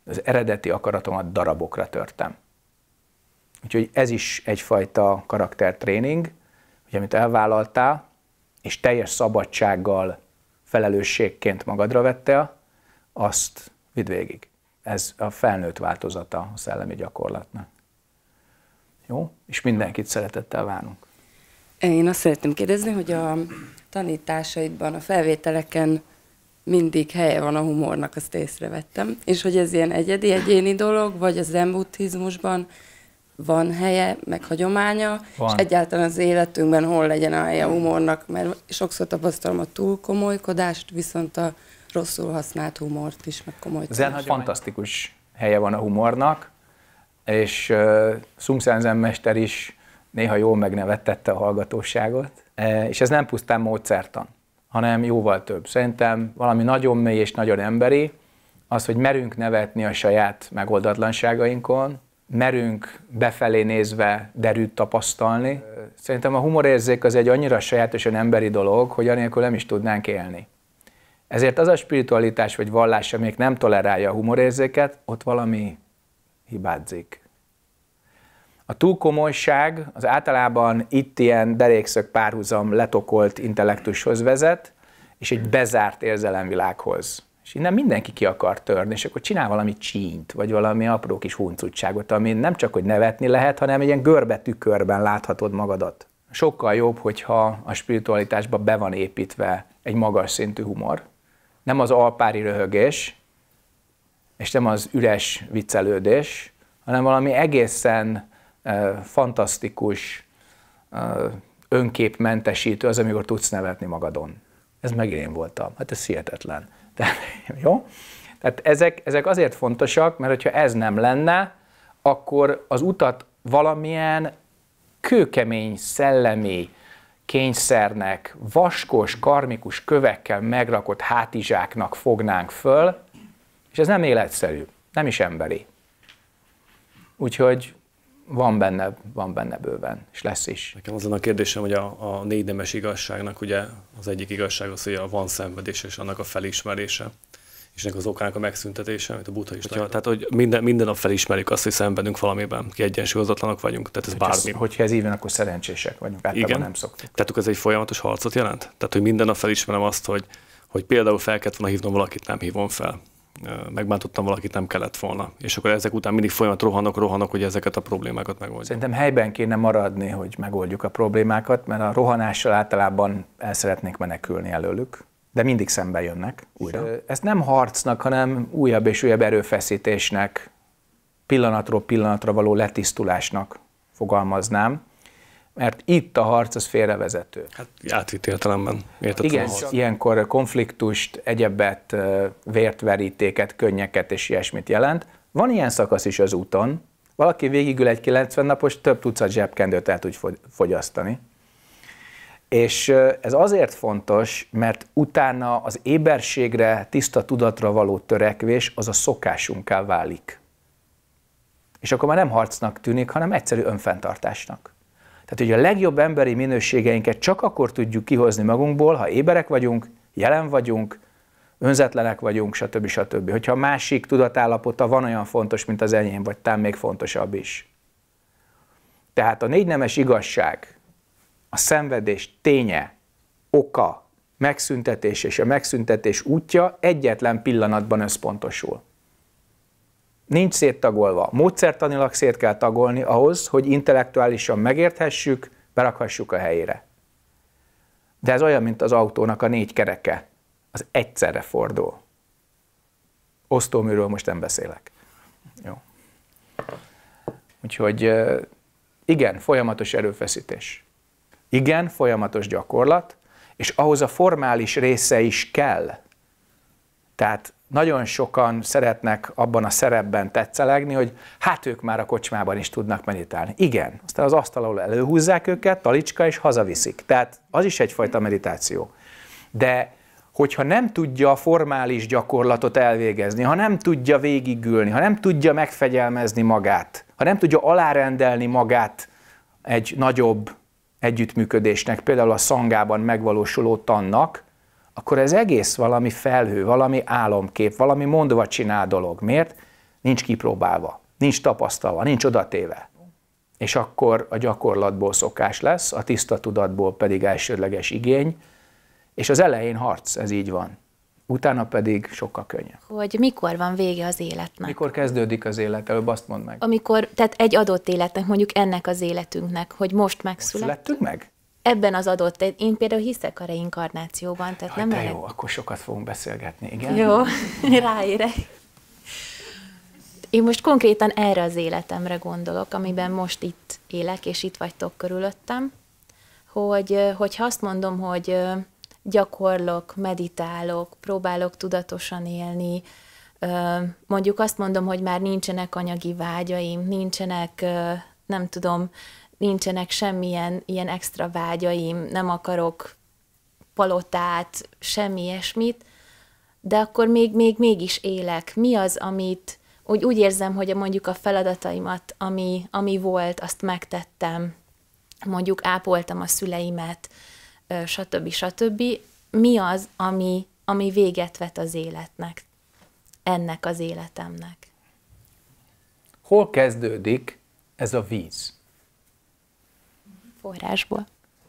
az eredeti akaratomat darabokra törtem. Úgyhogy ez is egyfajta karaktertréning, hogy amit elvállaltál, és teljes szabadsággal, felelősségként magadra vettél, azt vidd végig. Ez a felnőtt változata a szellemi gyakorlatnak. Jó? És mindenkit szeretettel várunk. Én azt szeretném kérdezni, hogy a tanításaidban, a felvételeken mindig helye van a humornak, azt észrevettem. És hogy ez ilyen egyedi, egyéni dolog, vagy az embutizmusban van helye, meg hagyománya, van. és egyáltalán az életünkben hol legyen a helye a humornak, mert sokszor tapasztalom a túl komolykodást, viszont a rosszul használt humort is, meg komoly. Ez fantasztikus helye van a humornak, és uh, Szumszenzen mester is néha jól megnevettette a hallgatóságot, e, és ez nem pusztán módszertan, hanem jóval több. Szerintem valami nagyon mély és nagyon emberi, az, hogy merünk nevetni a saját megoldatlanságainkon, merünk befelé nézve derűt tapasztalni. Szerintem a humorérzék az egy annyira sajátosan emberi dolog, hogy anélkül nem is tudnánk élni. Ezért az a spiritualitás vagy vallás, amelyik nem tolerálja a humorérzéket, ott valami hibázik. A túlkomolyság az általában itt ilyen derékszög párhuzam letokolt intellektushoz vezet, és egy bezárt érzelemvilághoz. És innen mindenki ki akar törni, és akkor csinál valami csínyt, vagy valami apró kis huncutságot, ami nem csak, hogy nevetni lehet, hanem egy ilyen görbe tükörben láthatod magadat. Sokkal jobb, hogyha a spiritualitásba be van építve egy magas szintű humor. Nem az alpári röhögés, és nem az üres viccelődés, hanem valami egészen fantasztikus, önképmentesítő az, amikor tudsz nevetni magadon. Ez meg én voltam. Hát ez hihetetlen. De, *laughs* jó? Tehát ezek, ezek azért fontosak, mert hogyha ez nem lenne, akkor az utat valamilyen kőkemény, szellemi kényszernek, vaskos, karmikus kövekkel megrakott hátizsáknak fognánk föl, és ez nem életszerű, nem is emberi. Úgyhogy van benne, van benne bőven, és lesz is. Nekem az a kérdésem, hogy a, a négy nemes igazságnak ugye az egyik igazság az, hogy a van szenvedés és annak a felismerése és ennek az okának a megszüntetése, amit a buta is hogyha, Tehát, hogy minden, minden nap felismerjük azt, hogy szenvedünk valamiben, kiegyensúlyozatlanok vagyunk, tehát ez bármi. Ez, hogyha ez így van, akkor szerencsések vagyunk, általában Igen. nem szoktuk. Tehát ez egy folyamatos harcot jelent? Tehát, hogy minden nap felismerem azt, hogy, hogy például fel kellett volna hívnom valakit, nem hívom fel megbántottam valakit, nem kellett volna. És akkor ezek után mindig folyamat rohanok, rohanok, hogy ezeket a problémákat megoldjuk. Szerintem helyben kéne maradni, hogy megoldjuk a problémákat, mert a rohanással általában el szeretnék menekülni előlük, de mindig szembe jönnek újra. Ez ezt nem harcnak, hanem újabb és újabb erőfeszítésnek, pillanatról pillanatra való letisztulásnak fogalmaznám mert itt a harc az félrevezető. Hát átvitt értelemben. Értetlen Igen, a ilyenkor konfliktust, egyebet, vért, verítéket, könnyeket és ilyesmit jelent. Van ilyen szakasz is az úton, valaki végigül egy 90 napos, több tucat zsebkendőt el tud fogyasztani. És ez azért fontos, mert utána az éberségre, tiszta tudatra való törekvés az a szokásunká válik. És akkor már nem harcnak tűnik, hanem egyszerű önfenntartásnak. Tehát hogy a legjobb emberi minőségeinket csak akkor tudjuk kihozni magunkból, ha éberek vagyunk, jelen vagyunk, önzetlenek vagyunk, stb. stb. Hogyha a másik tudatállapota van olyan fontos, mint az enyém, vagy tám még fontosabb is. Tehát a négy nemes igazság, a szenvedés ténye, oka, megszüntetés és a megszüntetés útja egyetlen pillanatban összpontosul nincs széttagolva. Módszertanilag szét kell tagolni ahhoz, hogy intellektuálisan megérthessük, berakhassuk a helyére. De ez olyan, mint az autónak a négy kereke. Az egyszerre fordul. Osztóműről most nem beszélek. Jó. Úgyhogy igen, folyamatos erőfeszítés. Igen, folyamatos gyakorlat, és ahhoz a formális része is kell. Tehát nagyon sokan szeretnek abban a szerepben tetszelegni, hogy hát ők már a kocsmában is tudnak meditálni. Igen, aztán az asztal alól előhúzzák őket, talicska és hazaviszik. Tehát az is egyfajta meditáció. De hogyha nem tudja a formális gyakorlatot elvégezni, ha nem tudja végigülni, ha nem tudja megfegyelmezni magát, ha nem tudja alárendelni magát egy nagyobb együttműködésnek, például a szangában megvalósuló tannak, akkor ez egész valami felhő, valami álomkép, valami mondva csinál dolog. Miért? Nincs kipróbálva, nincs tapasztalva, nincs odatéve. És akkor a gyakorlatból szokás lesz, a tiszta tudatból pedig elsődleges igény, és az elején harc, ez így van. Utána pedig sokkal könnyebb. Hogy mikor van vége az életnek? Mikor kezdődik az élet? Előbb azt mondd meg. Amikor, tehát egy adott életnek, mondjuk ennek az életünknek, hogy most megszülettünk. Most születtünk meg? ebben az adott, én például hiszek a reinkarnációban, tehát Haj, nem lehet. Jó, akkor sokat fogunk beszélgetni, igen? Jó, *laughs* ráérek. Én most konkrétan erre az életemre gondolok, amiben most itt élek, és itt vagytok körülöttem, hogy, hogyha azt mondom, hogy gyakorlok, meditálok, próbálok tudatosan élni, mondjuk azt mondom, hogy már nincsenek anyagi vágyaim, nincsenek, nem tudom, nincsenek semmilyen ilyen extra vágyaim, nem akarok palotát, semmi ilyesmit, de akkor még, még mégis élek. Mi az, amit úgy, úgy érzem, hogy mondjuk a feladataimat, ami, ami volt, azt megtettem, mondjuk ápoltam a szüleimet, stb. stb. Mi az, ami, ami véget vet az életnek, ennek az életemnek? Hol kezdődik ez a víz? Forrásból.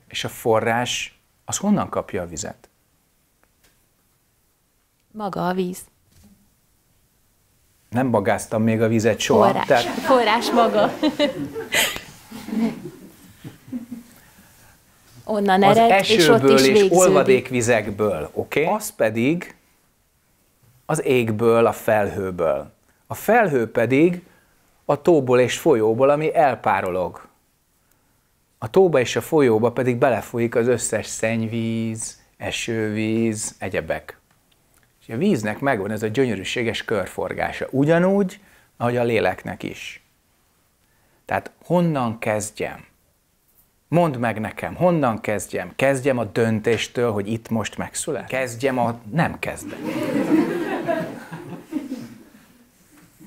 És a forrás, az honnan kapja a vizet? Maga a víz. Nem bagáztam még a vizet soha. Forrás, tehát... forrás maga. Onnan ered, az esőből és, ott is és olvadékvizekből, oké? Okay? Az pedig az égből, a felhőből. A felhő pedig a tóból és folyóból, ami elpárolog a tóba és a folyóba pedig belefolyik az összes szennyvíz, esővíz, egyebek. És a víznek megvan ez a gyönyörűséges körforgása, ugyanúgy, ahogy a léleknek is. Tehát honnan kezdjem? Mondd meg nekem, honnan kezdjem? Kezdjem a döntéstől, hogy itt most megszület? Kezdjem a... nem kezdem.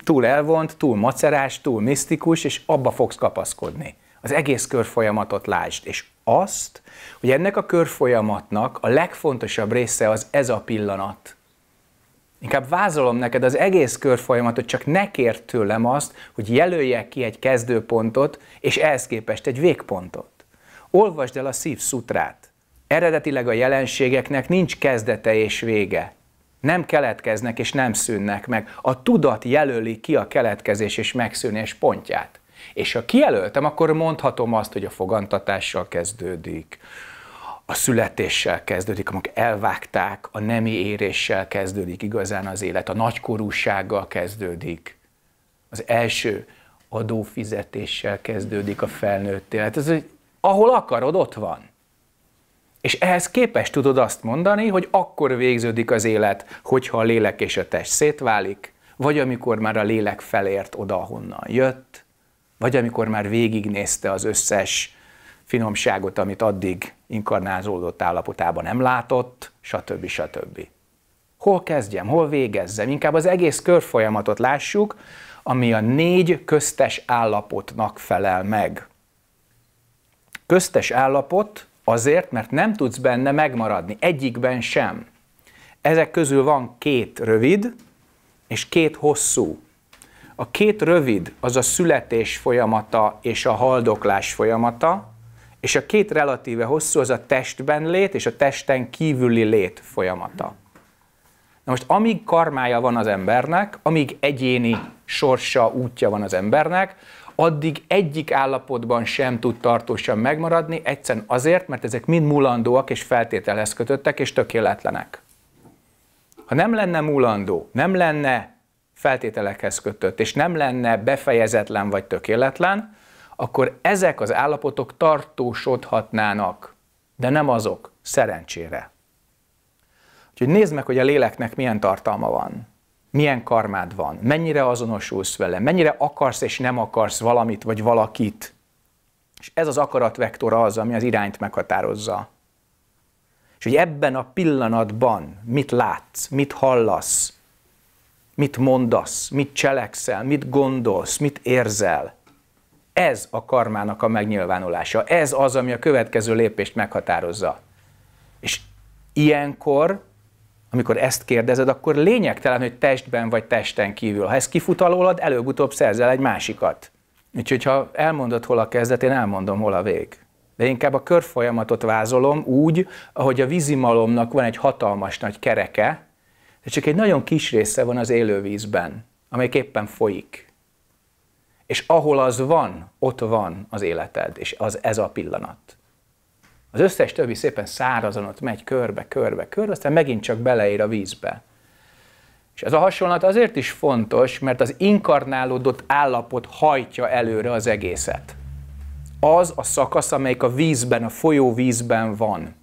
Túl elvont, túl macerás, túl misztikus, és abba fogsz kapaszkodni. Az egész körfolyamatot lásd, és azt, hogy ennek a körfolyamatnak a legfontosabb része az ez a pillanat. Inkább vázolom neked az egész körfolyamatot, csak ne kérd tőlem azt, hogy jelöljek ki egy kezdőpontot, és ehhez képest egy végpontot. Olvasd el a szív szutrát. Eredetileg a jelenségeknek nincs kezdete és vége. Nem keletkeznek és nem szűnnek meg. A tudat jelöli ki a keletkezés és megszűnés pontját. És ha kijelöltem, akkor mondhatom azt, hogy a fogantatással kezdődik, a születéssel kezdődik, amikor elvágták, a nemi éréssel kezdődik igazán az élet, a nagykorúsággal kezdődik, az első adófizetéssel kezdődik a felnőtt élet. Ez, hogy ahol akarod, ott van. És ehhez képes tudod azt mondani, hogy akkor végződik az élet, hogyha a lélek és a test szétválik, vagy amikor már a lélek felért oda, honnan jött, vagy amikor már végignézte az összes finomságot, amit addig inkarnázódott állapotában nem látott, stb. stb. Hol kezdjem, hol végezzem? Inkább az egész körfolyamatot lássuk, ami a négy köztes állapotnak felel meg. Köztes állapot azért, mert nem tudsz benne megmaradni, egyikben sem. Ezek közül van két rövid és két hosszú. A két rövid az a születés folyamata és a haldoklás folyamata, és a két relatíve hosszú az a testben lét és a testen kívüli lét folyamata. Na most amíg karmája van az embernek, amíg egyéni sorsa, útja van az embernek, addig egyik állapotban sem tud tartósan megmaradni, egyszerűen azért, mert ezek mind mulandóak és feltételhez kötöttek és tökéletlenek. Ha nem lenne mulandó, nem lenne feltételekhez kötött, és nem lenne befejezetlen vagy tökéletlen, akkor ezek az állapotok tartósodhatnának, de nem azok, szerencsére. Úgyhogy nézd meg, hogy a léleknek milyen tartalma van, milyen karmád van, mennyire azonosulsz vele, mennyire akarsz és nem akarsz valamit vagy valakit. És ez az akaratvektor az, ami az irányt meghatározza. És hogy ebben a pillanatban mit látsz, mit hallasz, mit mondasz, mit cselekszel, mit gondolsz, mit érzel. Ez a karmának a megnyilvánulása, ez az, ami a következő lépést meghatározza. És ilyenkor, amikor ezt kérdezed, akkor lényegtelen, hogy testben vagy testen kívül. Ha ez kifut alólad, előbb-utóbb szerzel egy másikat. Úgyhogy ha elmondod, hol a kezdet, én elmondom, hol a vég. De inkább a körfolyamatot vázolom úgy, ahogy a vízimalomnak van egy hatalmas nagy kereke, de csak egy nagyon kis része van az élővízben, amely éppen folyik. És ahol az van, ott van az életed, és az ez a pillanat. Az összes többi szépen szárazon ott megy körbe, körbe, körbe, aztán megint csak beleér a vízbe. És ez a hasonlat azért is fontos, mert az inkarnálódott állapot hajtja előre az egészet. Az a szakasz, amelyik a vízben, a folyó vízben van.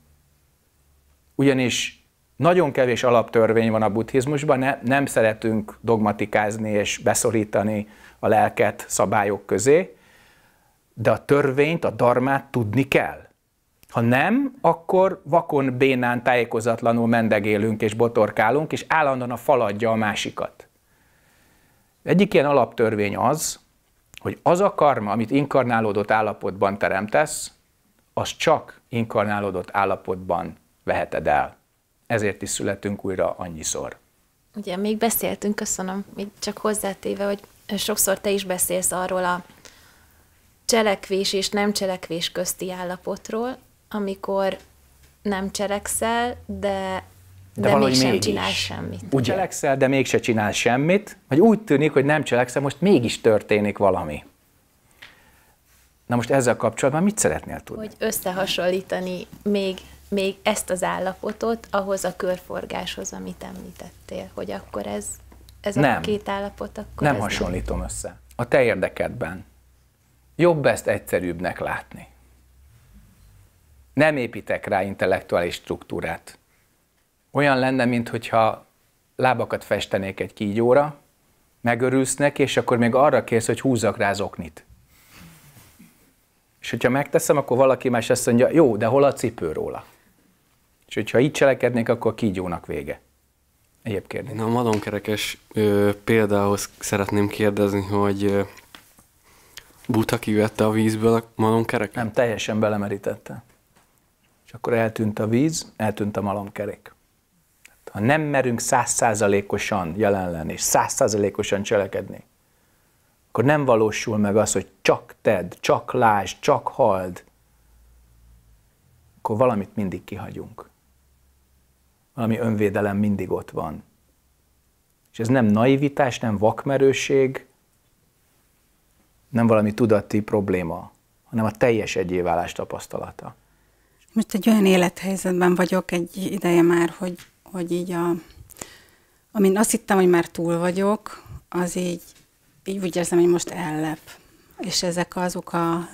Ugyanis nagyon kevés alaptörvény van a buddhizmusban, ne, nem szeretünk dogmatikázni és beszorítani a lelket szabályok közé, de a törvényt, a darmát tudni kell. Ha nem, akkor vakon, bénán, tájékozatlanul mendegélünk és botorkálunk, és állandóan a faladja a másikat. Egyik ilyen alaptörvény az, hogy az a karma, amit inkarnálódott állapotban teremtesz, az csak inkarnálódott állapotban veheted el ezért is születünk újra annyiszor. Ugye még beszéltünk, köszönöm, még csak hozzátéve, hogy sokszor te is beszélsz arról a cselekvés és nem cselekvés közti állapotról, amikor nem cselekszel, de de, de mégsem mégis. csinál semmit. Úgy cselekszel, de mégse csinál semmit, vagy úgy tűnik, hogy nem cselekszel, most mégis történik valami. Na most ezzel kapcsolatban mit szeretnél tudni? Hogy összehasonlítani még még ezt az állapotot ahhoz a körforgáshoz, amit említettél, hogy akkor ez, ez nem. a két állapot akkor... Nem hasonlítom nem. össze. A te érdekedben jobb ezt egyszerűbbnek látni. Nem építek rá intellektuális struktúrát. Olyan lenne, mintha lábakat festenék egy kígyóra, megörülsz neki, és akkor még arra kérsz, hogy húzzak rá zoknit. És hogyha megteszem, akkor valaki más azt mondja, jó, de hol a cipő róla? És hogyha így cselekednék, akkor kígyónak vége. Egyéb kérdés. Na, a madonkerekes ö, példához szeretném kérdezni, hogy ö, buta kivette a vízből a malomkereket? Nem, teljesen belemerítette. És akkor eltűnt a víz, eltűnt a malomkerék. Hát, ha nem merünk százszázalékosan jelen lenni, és százszázalékosan cselekedni, akkor nem valósul meg az, hogy csak tedd, csak lásd, csak hald, akkor valamit mindig kihagyunk valami önvédelem mindig ott van. És ez nem naivitás, nem vakmerőség, nem valami tudati probléma, hanem a teljes egyéválás tapasztalata. Most egy olyan élethelyzetben vagyok egy ideje már, hogy, hogy így a, amin azt hittem, hogy már túl vagyok, az így, így úgy érzem, hogy most ellep. És ezek azok a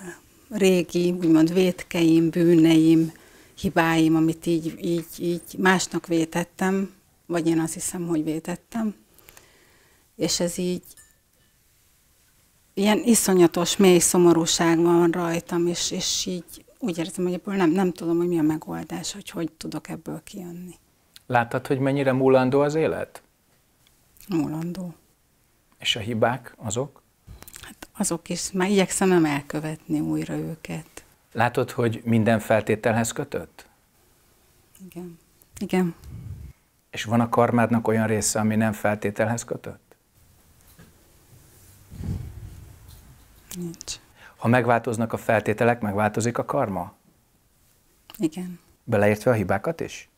régi, úgymond vétkeim, bűneim, hibáim, amit így, így, így másnak vétettem, vagy én azt hiszem, hogy vétettem. És ez így ilyen iszonyatos, mély szomorúság van rajtam, és, és így úgy érzem, hogy ebből nem, nem tudom, hogy mi a megoldás, hogy hogy tudok ebből kijönni. Láttad, hogy mennyire múlandó az élet? Múlandó. És a hibák azok? Hát azok is, már igyekszem nem elkövetni újra őket. Látod, hogy minden feltételhez kötött? Igen. Igen. És van a karmádnak olyan része, ami nem feltételhez kötött? Nincs. Ha megváltoznak a feltételek, megváltozik a karma? Igen. Beleértve a hibákat is?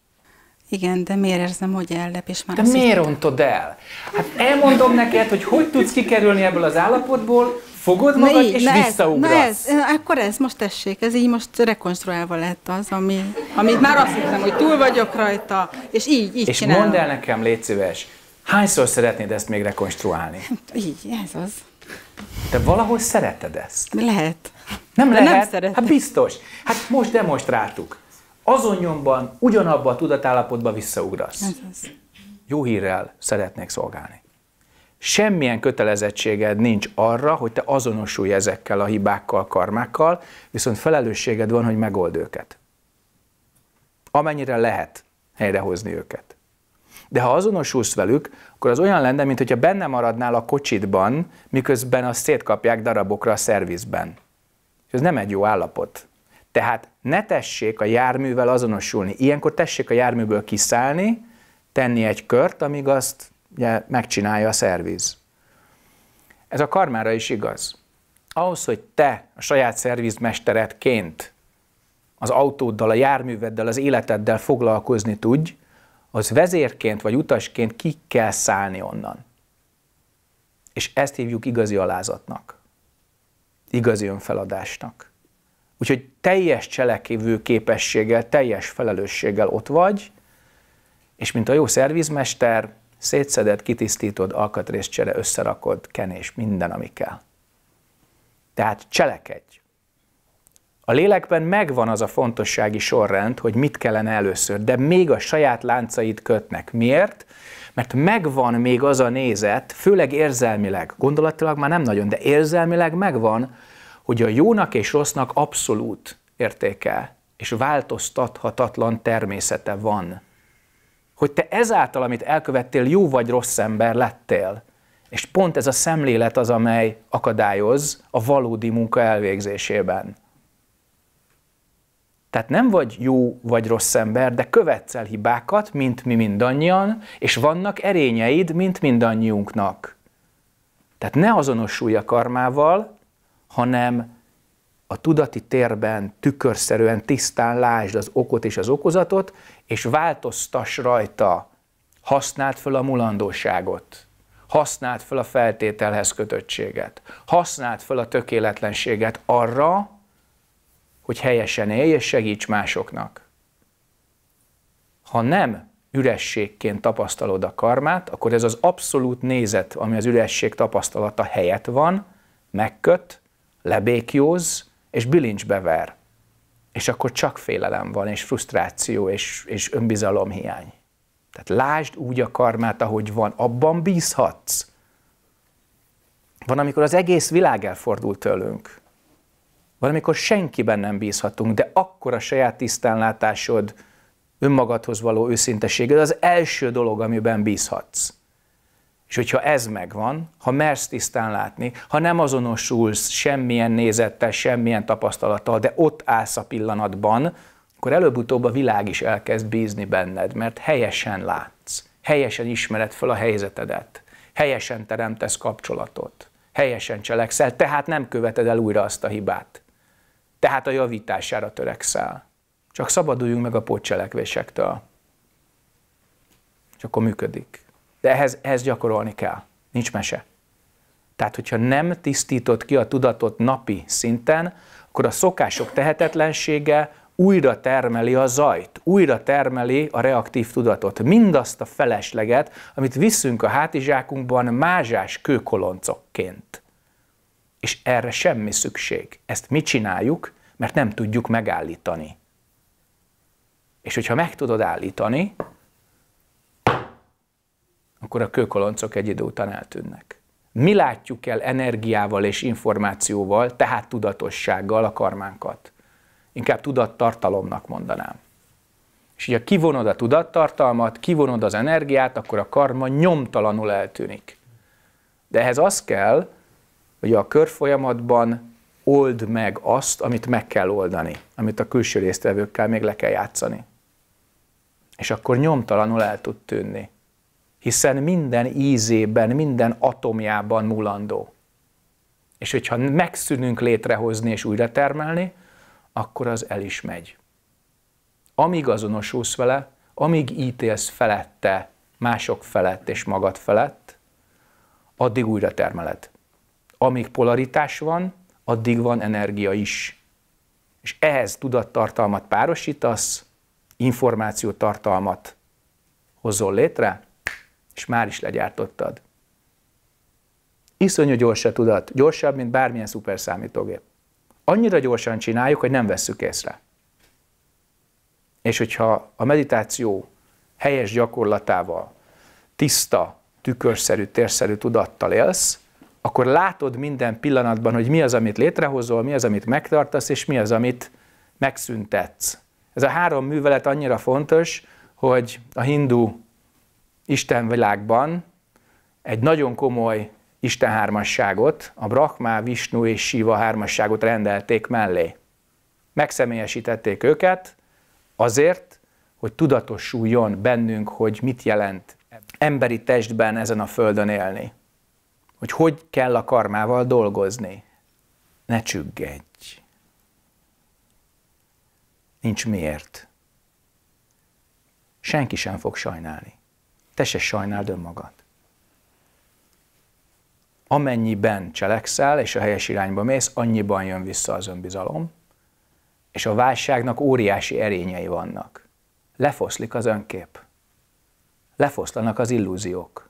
Igen, de miért érzem, hogy ellep, és már De miért mondtad el? Hát elmondom neked, hogy hogy tudsz kikerülni ebből az állapotból, fogod magad, így, és visszaugrasz. ez, akkor ez, most tessék, ez így most rekonstruálva lett az, ami, amit már azt hittem, hogy túl vagyok rajta, és így, így És csinálom. mondd el nekem, légy szíves, hányszor szeretnéd ezt még rekonstruálni? Hát, így, ez az. Te valahol szereted ezt? Lehet. Nem De lehet? Nem szeretem. Hát biztos. Hát most demonstráltuk. Azon nyomban, ugyanabba a tudatállapotba visszaugrasz. Ez az. Jó hírrel szeretnék szolgálni semmilyen kötelezettséged nincs arra, hogy te azonosulj ezekkel a hibákkal, karmákkal, viszont felelősséged van, hogy megold őket. Amennyire lehet helyrehozni őket. De ha azonosulsz velük, akkor az olyan lenne, mint benne maradnál a kocsitban, miközben azt szétkapják darabokra a szervizben. És ez nem egy jó állapot. Tehát ne tessék a járművel azonosulni. Ilyenkor tessék a járműből kiszállni, tenni egy kört, amíg azt ugye megcsinálja a szerviz. Ez a karmára is igaz. Ahhoz, hogy te a saját szervizmesteredként az autóddal, a járműveddel, az életeddel foglalkozni tudj, az vezérként vagy utasként ki kell szállni onnan. És ezt hívjuk igazi alázatnak, igazi önfeladásnak. Úgyhogy teljes cselekvő képességgel, teljes felelősséggel ott vagy, és mint a jó szervizmester, szétszeded, kitisztítod, alkatrészcsere, összerakod, kenés, minden, ami kell. Tehát cselekedj. A lélekben megvan az a fontossági sorrend, hogy mit kellene először, de még a saját láncait kötnek. Miért? Mert megvan még az a nézet, főleg érzelmileg, gondolatilag már nem nagyon, de érzelmileg megvan, hogy a jónak és rossznak abszolút értéke és változtathatatlan természete van hogy te ezáltal, amit elkövettél, jó vagy rossz ember lettél. És pont ez a szemlélet az, amely akadályoz a valódi munka elvégzésében. Tehát nem vagy jó vagy rossz ember, de követsz el hibákat, mint mi mindannyian, és vannak erényeid, mint mindannyiunknak. Tehát ne azonosulj a karmával, hanem a tudati térben tükörszerűen tisztán lásd az okot és az okozatot, és változtass rajta, használd föl a mulandóságot, használd föl a feltételhez kötöttséget, használd föl a tökéletlenséget arra, hogy helyesen élj és segíts másoknak. Ha nem ürességként tapasztalod a karmát, akkor ez az abszolút nézet, ami az üresség tapasztalata helyett van, megköt, lebékjóz és bilincsbe ver és akkor csak félelem van, és frusztráció, és, és önbizalomhiány. Tehát lásd úgy a karmát, ahogy van, abban bízhatsz. Van, amikor az egész világ elfordul tőlünk. Van, amikor senkiben nem bízhatunk, de akkor a saját tisztánlátásod, önmagadhoz való őszinteséged az első dolog, amiben bízhatsz. És hogyha ez megvan, ha mersz tisztán látni, ha nem azonosulsz semmilyen nézettel, semmilyen tapasztalattal, de ott állsz a pillanatban, akkor előbb-utóbb a világ is elkezd bízni benned, mert helyesen látsz, helyesen ismered fel a helyzetedet, helyesen teremtesz kapcsolatot, helyesen cselekszel, tehát nem követed el újra azt a hibát. Tehát a javítására törekszel. Csak szabaduljunk meg a pótcselekvésektől. És akkor működik. De ehhez, ehhez gyakorolni kell. Nincs mese. Tehát, hogyha nem tisztítod ki a tudatot napi szinten, akkor a szokások tehetetlensége újra termeli a zajt, újra termeli a reaktív tudatot, mindazt a felesleget, amit viszünk a hátizsákunkban mázsás kőkoloncokként. És erre semmi szükség. Ezt mi csináljuk, mert nem tudjuk megállítani. És hogyha meg tudod állítani, akkor a kőkoloncok egy idő után eltűnnek. Mi látjuk el energiával és információval, tehát tudatossággal a karmánkat. Inkább tudattartalomnak mondanám. És ha kivonod a tudattartalmat, kivonod az energiát, akkor a karma nyomtalanul eltűnik. De ehhez az kell, hogy a körfolyamatban old meg azt, amit meg kell oldani, amit a külső résztvevőkkel még le kell játszani. És akkor nyomtalanul el tud tűnni hiszen minden ízében, minden atomjában mulandó. És hogyha megszűnünk létrehozni és újra termelni, akkor az el is megy. Amíg azonosulsz vele, amíg ítélsz felette, mások felett és magad felett, addig újra termeled. Amíg polaritás van, addig van energia is. És ehhez tudattartalmat párosítasz, információtartalmat hozol létre, és már is legyártottad. Iszonyú gyors a tudat, gyorsabb, mint bármilyen szuperszámítógép. számítógép. Annyira gyorsan csináljuk, hogy nem vesszük észre. És hogyha a meditáció helyes gyakorlatával, tiszta, tükörszerű, térszerű tudattal élsz, akkor látod minden pillanatban, hogy mi az, amit létrehozol, mi az, amit megtartasz, és mi az, amit megszüntetsz. Ez a három művelet annyira fontos, hogy a hindu Isten világban egy nagyon komoly Isten hármasságot, a Brahma, Vishnu és Shiva hármasságot rendelték mellé. Megszemélyesítették őket azért, hogy tudatosuljon bennünk, hogy mit jelent emberi testben ezen a földön élni. Hogy hogy kell a karmával dolgozni. Ne csüggedj. Nincs miért. Senki sem fog sajnálni te se sajnáld önmagad. Amennyiben cselekszel, és a helyes irányba mész, annyiban jön vissza az önbizalom, és a válságnak óriási erényei vannak. Lefoszlik az önkép. Lefoszlanak az illúziók.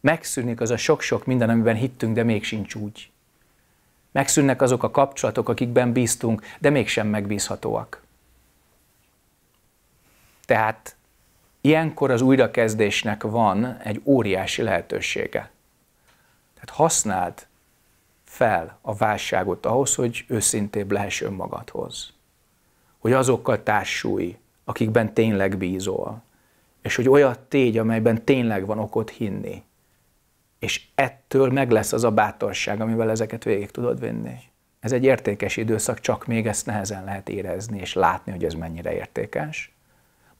Megszűnik az a sok-sok minden, amiben hittünk, de még sincs úgy. Megszűnnek azok a kapcsolatok, akikben bíztunk, de mégsem megbízhatóak. Tehát Ilyenkor az újrakezdésnek van egy óriási lehetősége. Tehát használd fel a válságot ahhoz, hogy őszintébb lehess önmagadhoz. Hogy azokkal társulj, akikben tényleg bízol. És hogy olyat tégy, amelyben tényleg van okot hinni. És ettől meg lesz az a bátorság, amivel ezeket végig tudod vinni. Ez egy értékes időszak, csak még ezt nehezen lehet érezni és látni, hogy ez mennyire értékes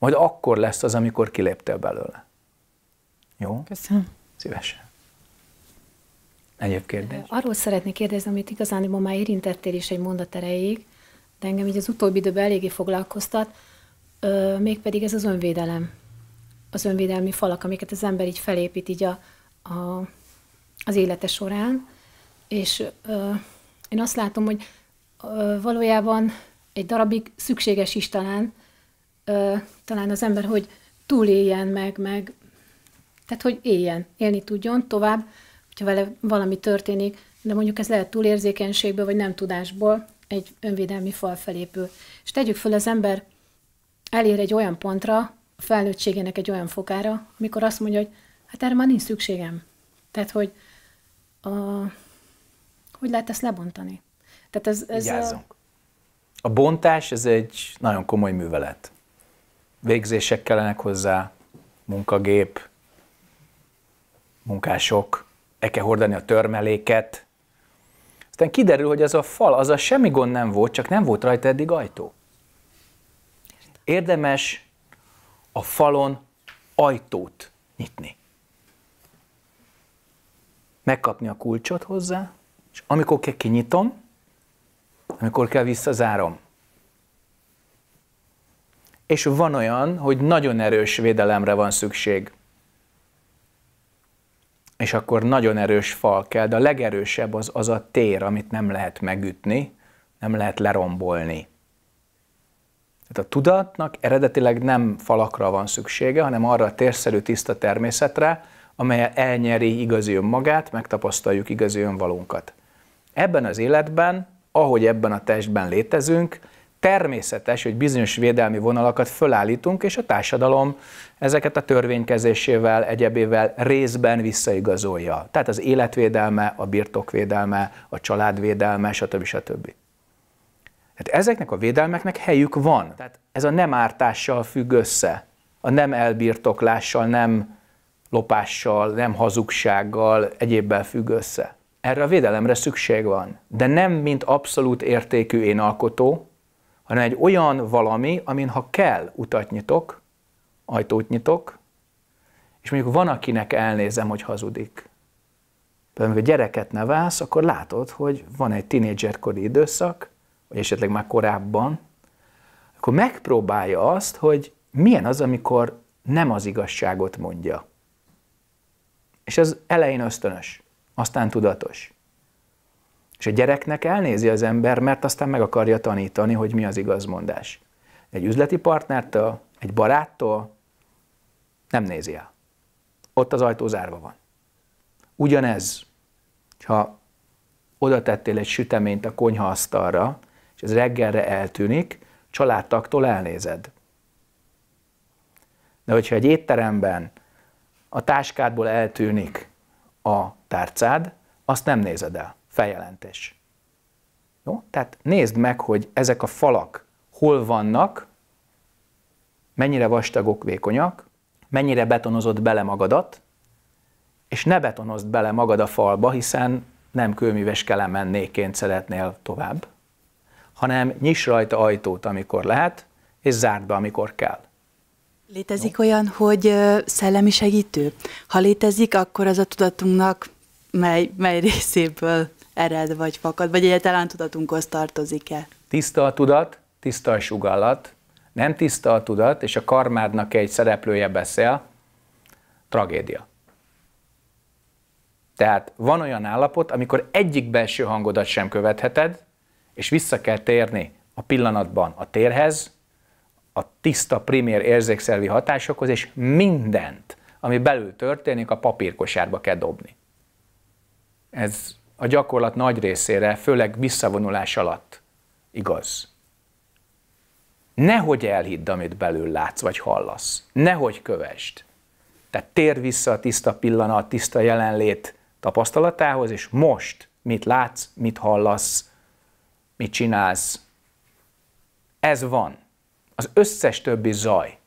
majd akkor lesz az, amikor kiléptél belőle. Jó? Köszönöm. Szívesen. Egyéb kérdés? Arról szeretnék kérdezni, amit igazán ma már érintettél is egy mondat erejéig, de engem így az utóbbi időben eléggé foglalkoztat, ö, mégpedig ez az önvédelem. Az önvédelmi falak, amiket az ember így felépít így a, a, az élete során. És ö, én azt látom, hogy ö, valójában egy darabig szükséges is talán, ö, talán az ember, hogy túléljen meg, meg, tehát hogy éljen, élni tudjon tovább, hogyha vele valami történik, de mondjuk ez lehet túlérzékenységből, vagy nem tudásból, egy önvédelmi fal felépül. És tegyük föl, az ember elér egy olyan pontra, a felnőttségének egy olyan fokára, amikor azt mondja, hogy hát erre már nincs szükségem. Tehát, hogy a, hogy lehet ezt lebontani? Tehát ez, ez A... a bontás, ez egy nagyon komoly művelet végzések kellenek hozzá, munkagép, munkások, el kell hordani a törmeléket. Aztán kiderül, hogy az a fal, az a semmi gond nem volt, csak nem volt rajta eddig ajtó. Érdemes a falon ajtót nyitni. Megkapni a kulcsot hozzá, és amikor kell, kinyitom, amikor kell, visszazárom és van olyan, hogy nagyon erős védelemre van szükség. És akkor nagyon erős fal kell, de a legerősebb az az a tér, amit nem lehet megütni, nem lehet lerombolni. Tehát a tudatnak eredetileg nem falakra van szüksége, hanem arra a térszerű tiszta természetre, amely elnyeri igazi önmagát, megtapasztaljuk igazi önvalunkat. Ebben az életben, ahogy ebben a testben létezünk, természetes, hogy bizonyos védelmi vonalakat fölállítunk, és a társadalom ezeket a törvénykezésével, egyebével részben visszaigazolja. Tehát az életvédelme, a birtokvédelme, a családvédelme, stb. stb. Hát ezeknek a védelmeknek helyük van. Tehát ez a nem ártással függ össze, a nem elbirtoklással, nem lopással, nem hazugsággal, egyébbel függ össze. Erre a védelemre szükség van, de nem mint abszolút értékű énalkotó, hanem egy olyan valami, amin ha kell, utat nyitok, ajtót nyitok, és mondjuk van, akinek elnézem, hogy hazudik. Például, amikor gyereket nevelsz, akkor látod, hogy van egy tinédzserkori időszak, vagy esetleg már korábban, akkor megpróbálja azt, hogy milyen az, amikor nem az igazságot mondja. És ez elején ösztönös, aztán tudatos. És a gyereknek elnézi az ember, mert aztán meg akarja tanítani, hogy mi az igazmondás. Egy üzleti partnertől, egy baráttól nem nézi el. Ott az ajtó zárva van. Ugyanez, ha oda tettél egy süteményt a konyhaasztalra, és ez reggelre eltűnik, családtaktól elnézed. De hogyha egy étteremben a táskádból eltűnik a tárcád, azt nem nézed el feljelentés. Jó? Tehát nézd meg, hogy ezek a falak hol vannak, mennyire vastagok, vékonyak, mennyire betonozod bele magadat, és ne betonozd bele magad a falba, hiszen nem kőműves kelemennéként szeretnél tovább, hanem nyis rajta ajtót, amikor lehet, és zárd be, amikor kell. Létezik Jó? olyan, hogy szellemi segítő? Ha létezik, akkor az a tudatunknak mely, mely részéből ered, vagy fakad, vagy egyáltalán tudatunkhoz tartozik-e? Tiszta a tudat, tiszta a sugallat, nem tiszta a tudat, és a karmádnak egy szereplője beszél, tragédia. Tehát van olyan állapot, amikor egyik belső hangodat sem követheted, és vissza kell térni a pillanatban a térhez, a tiszta primér érzékszervi hatásokhoz, és mindent, ami belül történik, a papírkosárba kell dobni. Ez a gyakorlat nagy részére, főleg visszavonulás alatt igaz. Nehogy elhidd, amit belül látsz vagy hallasz. Nehogy kövesd. Tehát tér vissza a tiszta pillanat, a tiszta jelenlét tapasztalatához, és most mit látsz, mit hallasz, mit csinálsz. Ez van. Az összes többi zaj.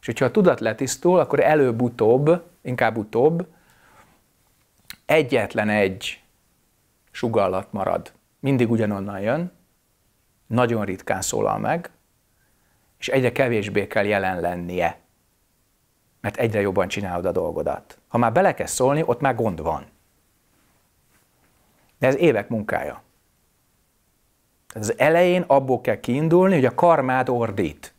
És hogyha a tudat letisztul, akkor előbb-utóbb, inkább utóbb, egyetlen egy sugallat marad. Mindig ugyanonnan jön, nagyon ritkán szólal meg, és egyre kevésbé kell jelen lennie, mert egyre jobban csinálod a dolgodat. Ha már belekezd szólni, ott már gond van. De ez évek munkája. Tehát az elején abból kell kiindulni, hogy a karmád ordít.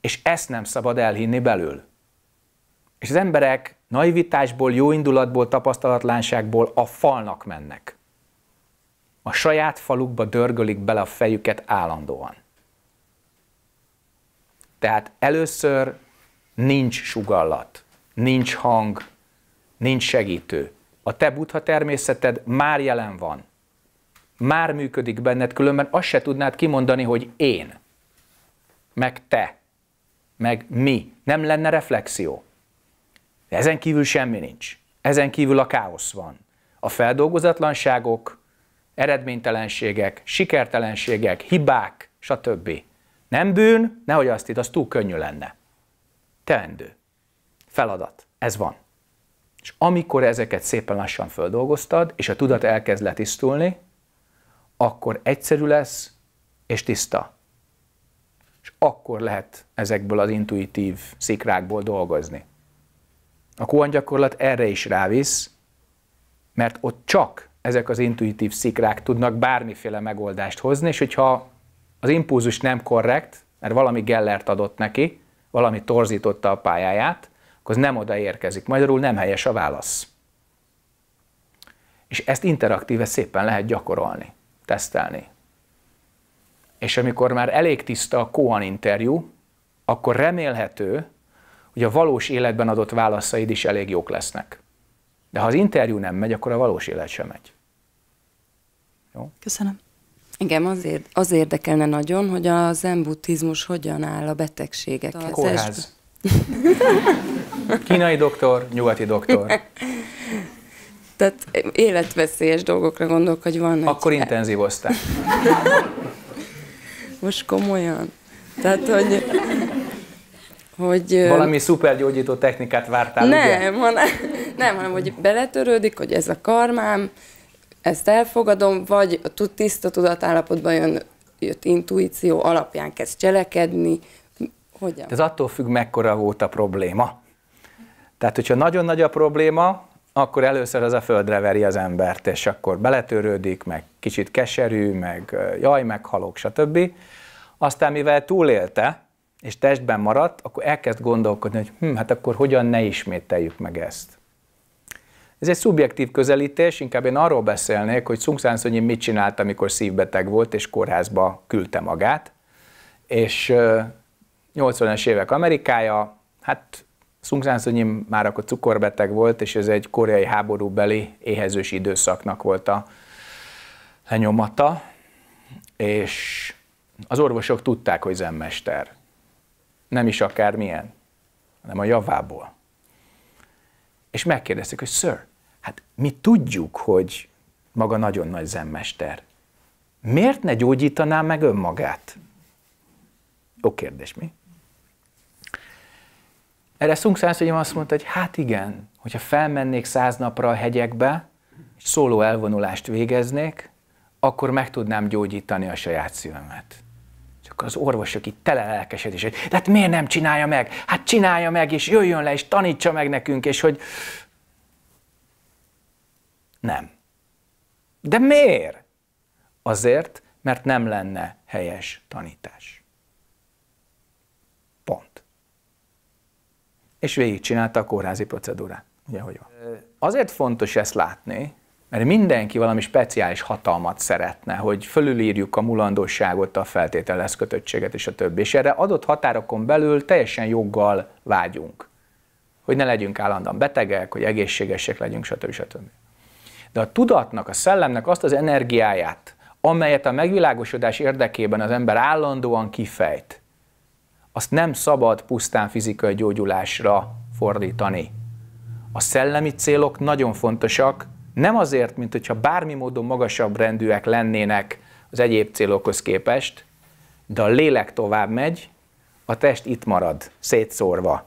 És ezt nem szabad elhinni belül. És az emberek naivitásból, jóindulatból, tapasztalatlanságból a falnak mennek. A saját falukba dörgölik bele a fejüket állandóan. Tehát először nincs sugallat, nincs hang, nincs segítő. A te butha természeted már jelen van. Már működik benned, különben azt se tudnád kimondani, hogy én, meg te, meg mi. Nem lenne reflexió. De ezen kívül semmi nincs. Ezen kívül a káosz van. A feldolgozatlanságok, eredménytelenségek, sikertelenségek, hibák, stb. Nem bűn, nehogy azt itt, az túl könnyű lenne. Teendő. Feladat. Ez van. És amikor ezeket szépen lassan földolgoztad, és a tudat elkezd letisztulni, akkor egyszerű lesz, és tiszta. És akkor lehet ezekből az intuitív szikrákból dolgozni. A Kohan gyakorlat erre is rávisz, mert ott csak ezek az intuitív szikrák tudnak bármiféle megoldást hozni, és hogyha az impulzus nem korrekt, mert valami gellert adott neki, valami torzította a pályáját, akkor az nem odaérkezik. Magyarul nem helyes a válasz. És ezt interaktíve szépen lehet gyakorolni, tesztelni. És amikor már elég tiszta a Kohan interjú, akkor remélhető, hogy a valós életben adott válaszaid is elég jók lesznek. De ha az interjú nem megy, akkor a valós élet sem megy. Jó? Köszönöm. Igen, az, ér, az érdekelne nagyon, hogy a zen buddhizmus hogyan áll a betegségekhez. Kórház. *laughs* Kínai doktor, nyugati doktor. Tehát életveszélyes dolgokra gondolok, hogy van. Akkor egy... intenzív osztály. Most komolyan. Tehát, hogy hogy... Valami szupergyógyító technikát vártál, nem, ugye? Hanem, nem, hanem hogy beletörődik, hogy ez a karmám, ezt elfogadom, vagy a tiszta tudatállapotban jön, jött intuíció alapján kezd cselekedni. Hogyan? Ez attól függ, mekkora volt a probléma. Tehát, hogyha nagyon nagy a probléma, akkor először az a földre veri az embert, és akkor beletörődik, meg kicsit keserű, meg jaj, meghalok, stb. Aztán, mivel túlélte, és testben maradt, akkor elkezd gondolkodni, hogy hm, hát akkor hogyan ne ismételjük meg ezt. Ez egy szubjektív közelítés, inkább én arról beszélnék, hogy Sung San mit csinált, amikor szívbeteg volt, és kórházba küldte magát, és 80 es évek Amerikája, hát Sung San már akkor cukorbeteg volt, és ez egy koreai háborúbeli éhezős időszaknak volt a lenyomata, és az orvosok tudták, hogy zenmester. Nem is akármilyen, hanem a javából. És megkérdeztük, hogy Sir, hát mi tudjuk, hogy maga nagyon nagy zenmester. Miért ne gyógyítaná meg önmagát? Jó kérdés, mi? Erre Szunk azt mondta, hogy hát igen, hogyha felmennék száz napra a hegyekbe, és szóló elvonulást végeznék, akkor meg tudnám gyógyítani a saját szívemet akkor az orvosok itt tele hogy De hát miért nem csinálja meg? Hát csinálja meg, és jöjjön le, és tanítsa meg nekünk, és hogy... Nem. De miért? Azért, mert nem lenne helyes tanítás. Pont. És végigcsinálta a kórházi procedúrát. Ugye, hogy van. Azért fontos ezt látni, mert mindenki valami speciális hatalmat szeretne, hogy fölülírjuk a mulandóságot, a feltételez kötöttséget és a többi. És erre adott határokon belül teljesen joggal vágyunk. Hogy ne legyünk állandóan betegek, hogy egészségesek legyünk, stb. stb. De a tudatnak, a szellemnek azt az energiáját, amelyet a megvilágosodás érdekében az ember állandóan kifejt, azt nem szabad pusztán fizikai gyógyulásra fordítani. A szellemi célok nagyon fontosak, nem azért, mint hogyha bármi módon magasabb rendűek lennének az egyéb célokhoz képest, de a lélek tovább megy, a test itt marad, szétszórva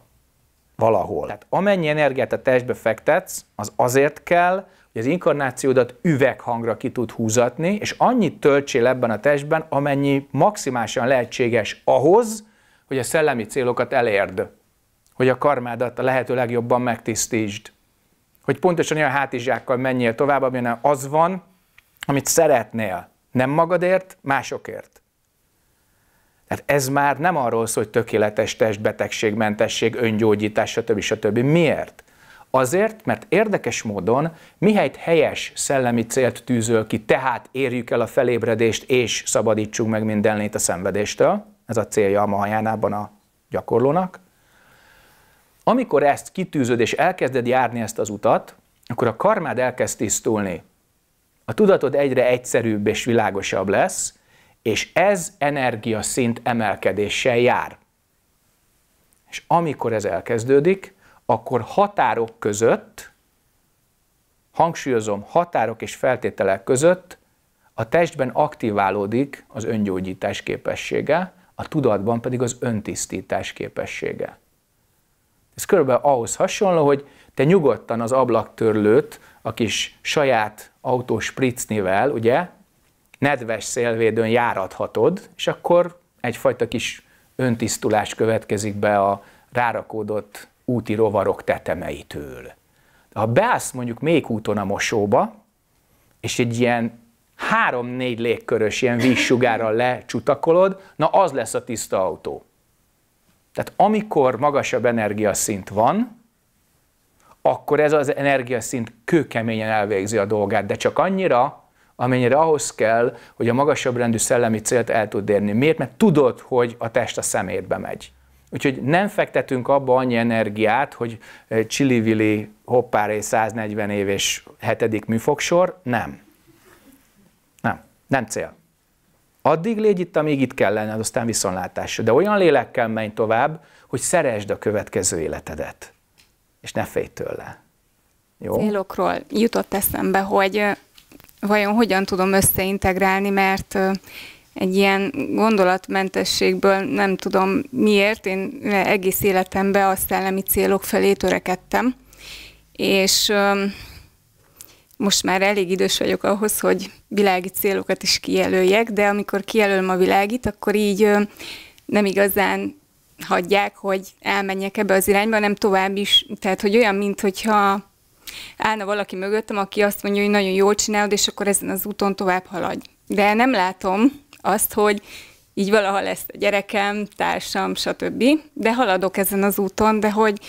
valahol. Tehát amennyi energiát a testbe fektetsz, az azért kell, hogy az inkarnációdat üveghangra ki tud húzatni, és annyit töltsél ebben a testben, amennyi maximálisan lehetséges ahhoz, hogy a szellemi célokat elérd, hogy a karmádat a lehető legjobban megtisztítsd hogy pontosan olyan hátizsákkal menjél tovább, amilyen az van, amit szeretnél. Nem magadért, másokért. Tehát ez már nem arról szól, hogy tökéletes test, betegségmentesség, öngyógyítás, stb. stb. Miért? Azért, mert érdekes módon mihelyt helyes szellemi célt tűzöl ki, tehát érjük el a felébredést, és szabadítsunk meg minden lét a szenvedéstől, ez a célja a mahajánában a gyakorlónak, amikor ezt kitűzöd és elkezded járni ezt az utat, akkor a karmád elkezd tisztulni. A tudatod egyre egyszerűbb és világosabb lesz, és ez energiaszint emelkedéssel jár. És amikor ez elkezdődik, akkor határok között, hangsúlyozom, határok és feltételek között a testben aktiválódik az öngyógyítás képessége, a tudatban pedig az öntisztítás képessége. Ez körülbelül ahhoz hasonló, hogy te nyugodtan az ablaktörlőt a kis saját autós pricnivel, ugye, nedves szélvédőn járathatod, és akkor egyfajta kis öntisztulás következik be a rárakódott úti rovarok tetemeitől. De ha beállsz mondjuk még úton a mosóba, és egy ilyen három-négy légkörös ilyen vízsugárral lecsutakolod, na az lesz a tiszta autó. Tehát amikor magasabb energiaszint van, akkor ez az energiaszint kőkeményen elvégzi a dolgát, de csak annyira, amennyire ahhoz kell, hogy a magasabb rendű szellemi célt el tud érni. Miért? Mert tudod, hogy a test a szemétbe megy. Úgyhogy nem fektetünk abba annyi energiát, hogy eh, csili-vili, hoppáré 140 év és hetedik műfogsor, nem. Nem, nem cél. Addig légy itt, amíg itt kell lenned, aztán viszontlátás. De olyan lélekkel menj tovább, hogy szeresd a következő életedet, és ne félj tőle. Jó? Célokról jutott eszembe, hogy vajon hogyan tudom összeintegrálni, mert egy ilyen gondolatmentességből nem tudom miért, én egész életemben a szellemi célok felé törekedtem, és most már elég idős vagyok ahhoz, hogy világi célokat is kijelöljek, de amikor kijelölöm a világit, akkor így nem igazán hagyják, hogy elmenjek ebbe az irányba, nem tovább is. Tehát, hogy olyan, mint hogyha állna valaki mögöttem, aki azt mondja, hogy nagyon jól csinálod, és akkor ezen az úton tovább haladj. De nem látom azt, hogy így valaha lesz a gyerekem, társam, stb. De haladok ezen az úton, de hogy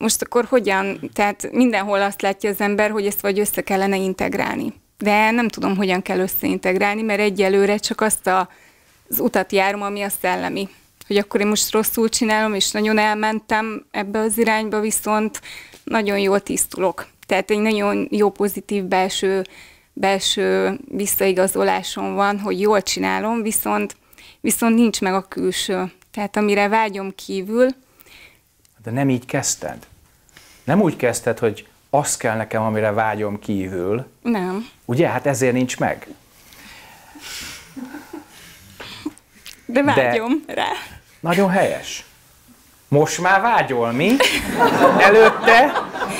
most akkor hogyan, tehát mindenhol azt látja az ember, hogy ezt vagy össze kellene integrálni. De nem tudom, hogyan kell összeintegrálni, mert egyelőre csak azt a, az utat járom, ami a szellemi. Hogy akkor én most rosszul csinálom, és nagyon elmentem ebbe az irányba, viszont nagyon jól tisztulok. Tehát egy nagyon jó pozitív belső, belső visszaigazolásom van, hogy jól csinálom, viszont, viszont nincs meg a külső. Tehát amire vágyom kívül, de nem így kezdted nem úgy kezdted, hogy az kell nekem, amire vágyom kívül. Nem. Ugye? Hát ezért nincs meg. De vágyom De rá. Nagyon helyes. Most már vágyol mi? Előtte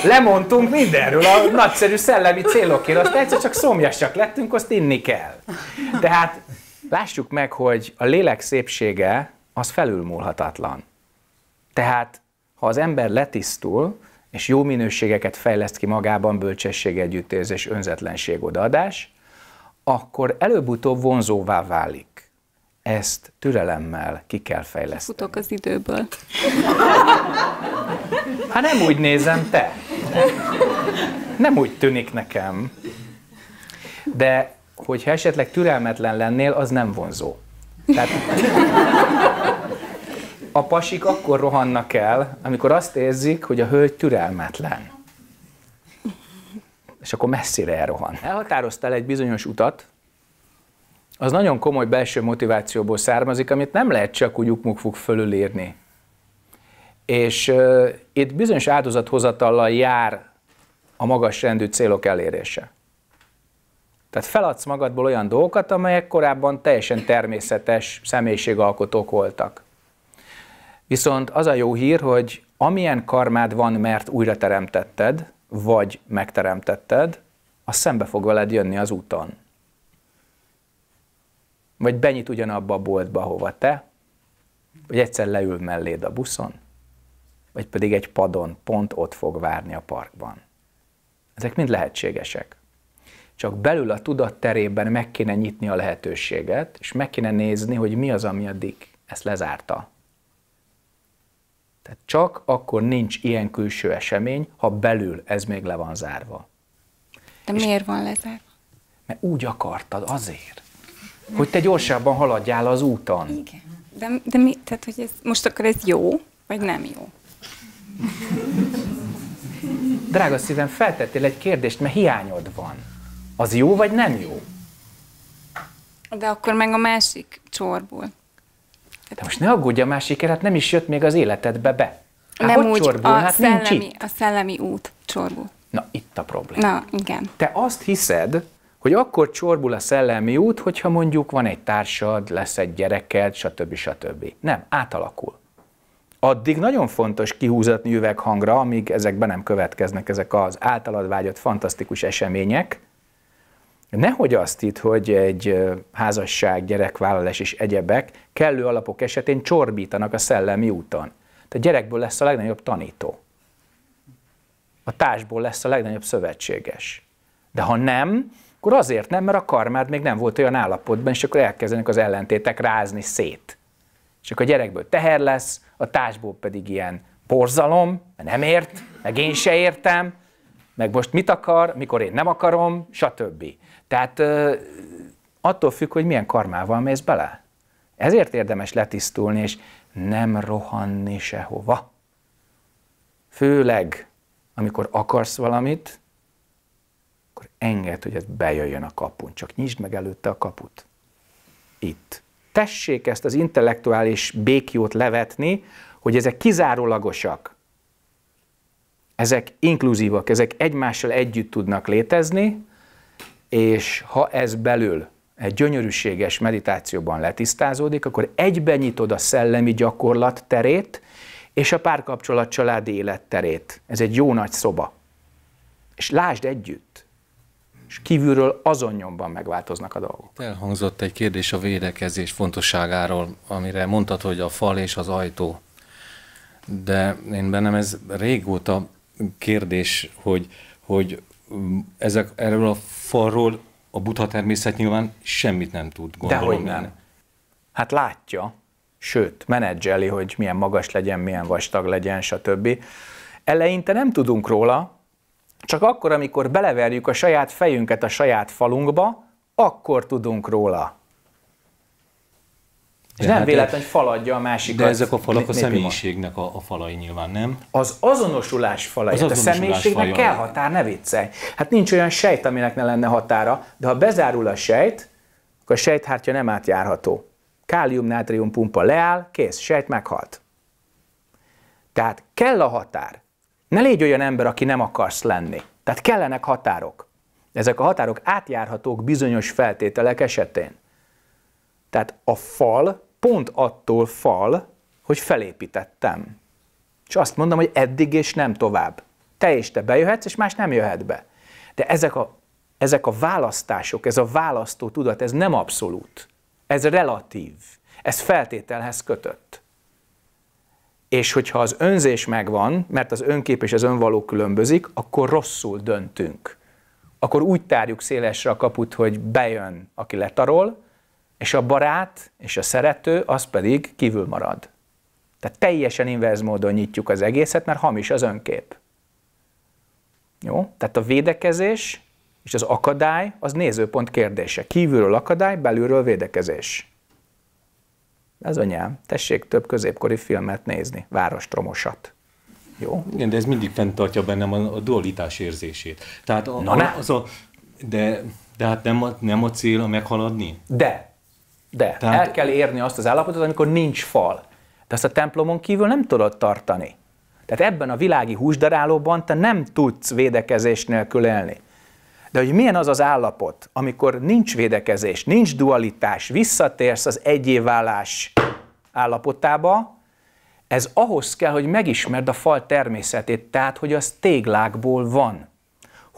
lemondtunk mindenről, a nagyszerű szellemi célokért, azt egyszer csak szomjasak lettünk, azt inni kell. Tehát lássuk meg, hogy a lélek szépsége az felülmúlhatatlan. Tehát, ha az ember letisztul, és jó minőségeket fejleszt ki magában bölcsesség, együttérzés, önzetlenség, odaadás, akkor előbb-utóbb vonzóvá válik. Ezt türelemmel ki kell fejleszteni. Futok az időből. *laughs* Hát nem úgy nézem te. Nem úgy tűnik nekem. De hogyha esetleg türelmetlen lennél, az nem vonzó. Tehát a pasik akkor rohannak el, amikor azt érzik, hogy a hölgy türelmetlen. És akkor messzire elrohan. Elhatároztál egy bizonyos utat, az nagyon komoly belső motivációból származik, amit nem lehet csak úgy ukmukfuk fölülírni. És uh, itt bizonyos áldozathozatallal jár a magas rendű célok elérése. Tehát feladsz magadból olyan dolgokat, amelyek korábban teljesen természetes személyiségalkotók voltak. Viszont az a jó hír, hogy amilyen karmád van, mert újra teremtetted, vagy megteremtetted, az szembe fog veled jönni az úton. Vagy benyit ugyanabba a boltba, hova te, vagy egyszer leül melléd a buszon, vagy pedig egy padon pont ott fog várni a parkban. Ezek mind lehetségesek. Csak belül a tudat terében meg kéne nyitni a lehetőséget, és meg kéne nézni, hogy mi az, ami addig ezt lezárta. Tehát csak akkor nincs ilyen külső esemény, ha belül ez még le van zárva. De És miért van lezárva? Mert úgy akartad, azért, hogy te gyorsabban haladjál az úton. Igen. De, de mi, tehát, hogy ez, most akkor ez jó, vagy nem jó? Drága szívem, feltettél egy kérdést, mert hiányod van. Az jó, vagy nem jó? De akkor meg a másik csorból. De most ne aggódj a másikért, hát nem is jött még az életedbe be. Hát nem úgy, csorbul? A, hát szellemi, nincs a szellemi út csorbul. Na, itt a probléma. Na, igen. Te azt hiszed, hogy akkor csorbul a szellemi út, hogyha mondjuk van egy társad, lesz egy gyereked, stb. stb. Nem, átalakul. Addig nagyon fontos kihúzatni üveghangra, amíg ezekben nem következnek ezek az általad vágyott fantasztikus események, Nehogy azt itt, hogy egy házasság, gyerekvállalás és egyebek kellő alapok esetén csorbítanak a szellemi úton. Tehát a gyerekből lesz a legnagyobb tanító. A társból lesz a legnagyobb szövetséges. De ha nem, akkor azért nem, mert a karmád még nem volt olyan állapotban, és akkor elkezdenek az ellentétek rázni szét. És akkor a gyerekből teher lesz, a társból pedig ilyen borzalom, mert nem ért, meg én se értem, meg most mit akar, mikor én nem akarom, stb. Tehát attól függ, hogy milyen karmával mész bele. Ezért érdemes letisztulni, és nem rohanni sehova. Főleg, amikor akarsz valamit, akkor engedd, hogy ez bejöjjön a kapun. Csak nyisd meg előtte a kaput. Itt. Tessék ezt az intellektuális békjót levetni, hogy ezek kizárólagosak. Ezek inkluzívak, ezek egymással együtt tudnak létezni, és ha ez belül egy gyönyörűséges meditációban letisztázódik, akkor egyben nyitod a szellemi gyakorlat terét, és a párkapcsolat családi élet terét. Ez egy jó nagy szoba. És lásd együtt. És kívülről azon nyomban megváltoznak a dolgok. Elhangzott egy kérdés a védekezés fontosságáról, amire mondtad, hogy a fal és az ajtó. De én bennem ez régóta kérdés, hogy, hogy ezek, erről a falról a butha természet nyilván semmit nem tud gondolni. Dehogy nem. Hát látja, sőt, menedzseli, hogy milyen magas legyen, milyen vastag legyen, stb. Eleinte nem tudunk róla, csak akkor, amikor beleverjük a saját fejünket a saját falunkba, akkor tudunk róla. És nem nem hát véletlen, hogy faladja a másikat. De ezek a falak a személyiségnek a, a falai nyilván, nem? Az azonosulás falai. Az hát azonosulás a személyiségnek falja. kell határ, ne viccelj. Hát nincs olyan sejt, aminek ne lenne határa, de ha bezárul a sejt, akkor a sejthártya nem átjárható. Kálium-nátrium pumpa leáll, kész, sejt meghalt. Tehát kell a határ. Ne légy olyan ember, aki nem akarsz lenni. Tehát kellenek határok. Ezek a határok átjárhatók bizonyos feltételek esetén. Tehát a fal pont attól fal, hogy felépítettem. És azt mondom, hogy eddig és nem tovább. Te és te bejöhetsz, és más nem jöhet be. De ezek a, ezek a választások, ez a választó tudat, ez nem abszolút. Ez relatív. Ez feltételhez kötött. És hogyha az önzés megvan, mert az önkép és az önvaló különbözik, akkor rosszul döntünk. Akkor úgy tárjuk szélesre a kaput, hogy bejön, aki letarol, és a barát és a szerető az pedig kívül marad. Tehát teljesen inverz módon nyitjuk az egészet, mert hamis az önkép. Jó? Tehát a védekezés és az akadály az nézőpont kérdése. Kívülről akadály, belülről védekezés. Ez anyám, tessék több középkori filmet nézni, várostromosat. Jó? Igen, de ez mindig fenntartja bennem a, a dualitás érzését. Tehát a, Na, a, az a, de, de hát nem a, nem a cél a meghaladni? De, de Tehát... el kell érni azt az állapotot, amikor nincs fal. De azt a templomon kívül nem tudod tartani. Tehát ebben a világi húsdarálóban te nem tudsz védekezés nélkül élni. De hogy milyen az az állapot, amikor nincs védekezés, nincs dualitás, visszatérsz az egyévállás állapotába, ez ahhoz kell, hogy megismerd a fal természetét, tehát hogy az téglákból van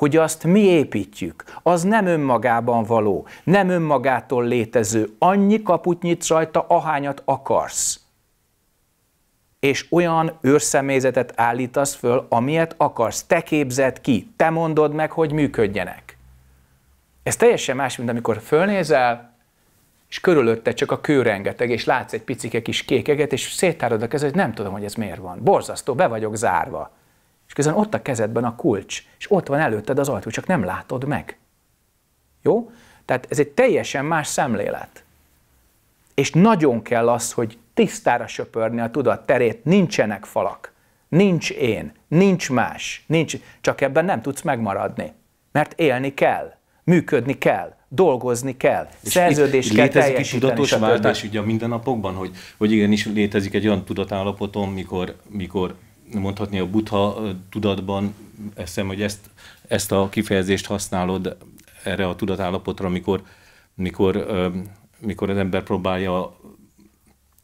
hogy azt mi építjük, az nem önmagában való, nem önmagától létező, annyi kaput nyitsz rajta, ahányat akarsz. És olyan őrszemélyzetet állítasz föl, amilyet akarsz, te képzed ki, te mondod meg, hogy működjenek. Ez teljesen más, mint amikor fölnézel, és körülötte csak a kő rengeteg, és látsz egy picike kis kékeget, és széttárod a kezed, hogy nem tudom, hogy ez miért van. Borzasztó, be vagyok zárva. És közben ott a kezedben a kulcs, és ott van előtted az ajtó, csak nem látod meg. Jó? Tehát ez egy teljesen más szemlélet. És nagyon kell az, hogy tisztára söpörni a tudat terét, nincsenek falak, nincs én, nincs más, nincs, csak ebben nem tudsz megmaradni. Mert élni kell, működni kell, dolgozni kell, és szerződés kell létezik is tudatos váltás ugye a mindennapokban, hogy, hogy igenis létezik egy olyan tudatállapotom, mikor, mikor mondhatni a buta tudatban, eszem, hogy ezt, ezt a kifejezést használod erre a tudatállapotra, mikor, mikor, mikor az ember próbálja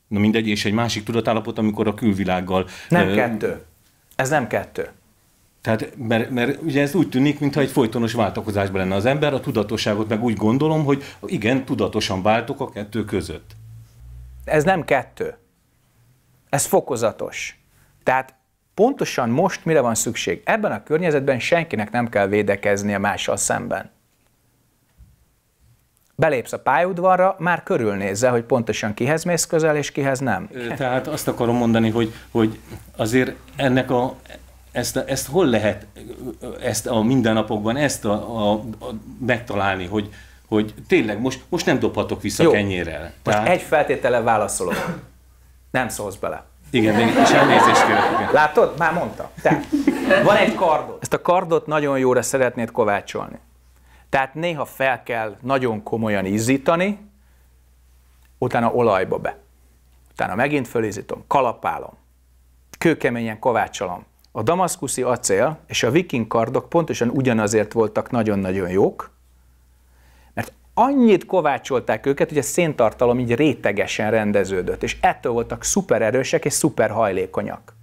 Na mindegy, és egy másik tudatállapot, amikor a külvilággal... Nem ö, kettő. Ez nem kettő. Tehát, mert, mert ugye ez úgy tűnik, mintha egy folytonos váltakozásban lenne az ember, a tudatosságot meg úgy gondolom, hogy igen, tudatosan váltok a kettő között. Ez nem kettő. Ez fokozatos. Tehát pontosan most mire van szükség. Ebben a környezetben senkinek nem kell védekezni a mással szemben. Belépsz a pályaudvarra, már körülnézze, hogy pontosan kihez mész közel, és kihez nem. Tehát azt akarom mondani, hogy, hogy azért ennek a, ezt, a, ezt hol lehet ezt a mindennapokban ezt a, a, a megtalálni, hogy, hogy tényleg most, most nem dobhatok vissza Jó. kenyérrel. Tehát... Most egy feltétele válaszolok. Nem szólsz bele. Igen, még is elnézést kérek. Igen. Látod? Már mondta. Tehát, van egy kardot. Ezt a kardot nagyon jóra szeretnéd kovácsolni. Tehát néha fel kell nagyon komolyan izzítani, utána olajba be. Utána megint fölizítom, kalapálom, kőkeményen kovácsolom. A damaszkuszi acél és a viking kardok pontosan ugyanazért voltak nagyon-nagyon jók, annyit kovácsolták őket, hogy a széntartalom így rétegesen rendeződött, és ettől voltak szupererősek és szuperhajlékonyak.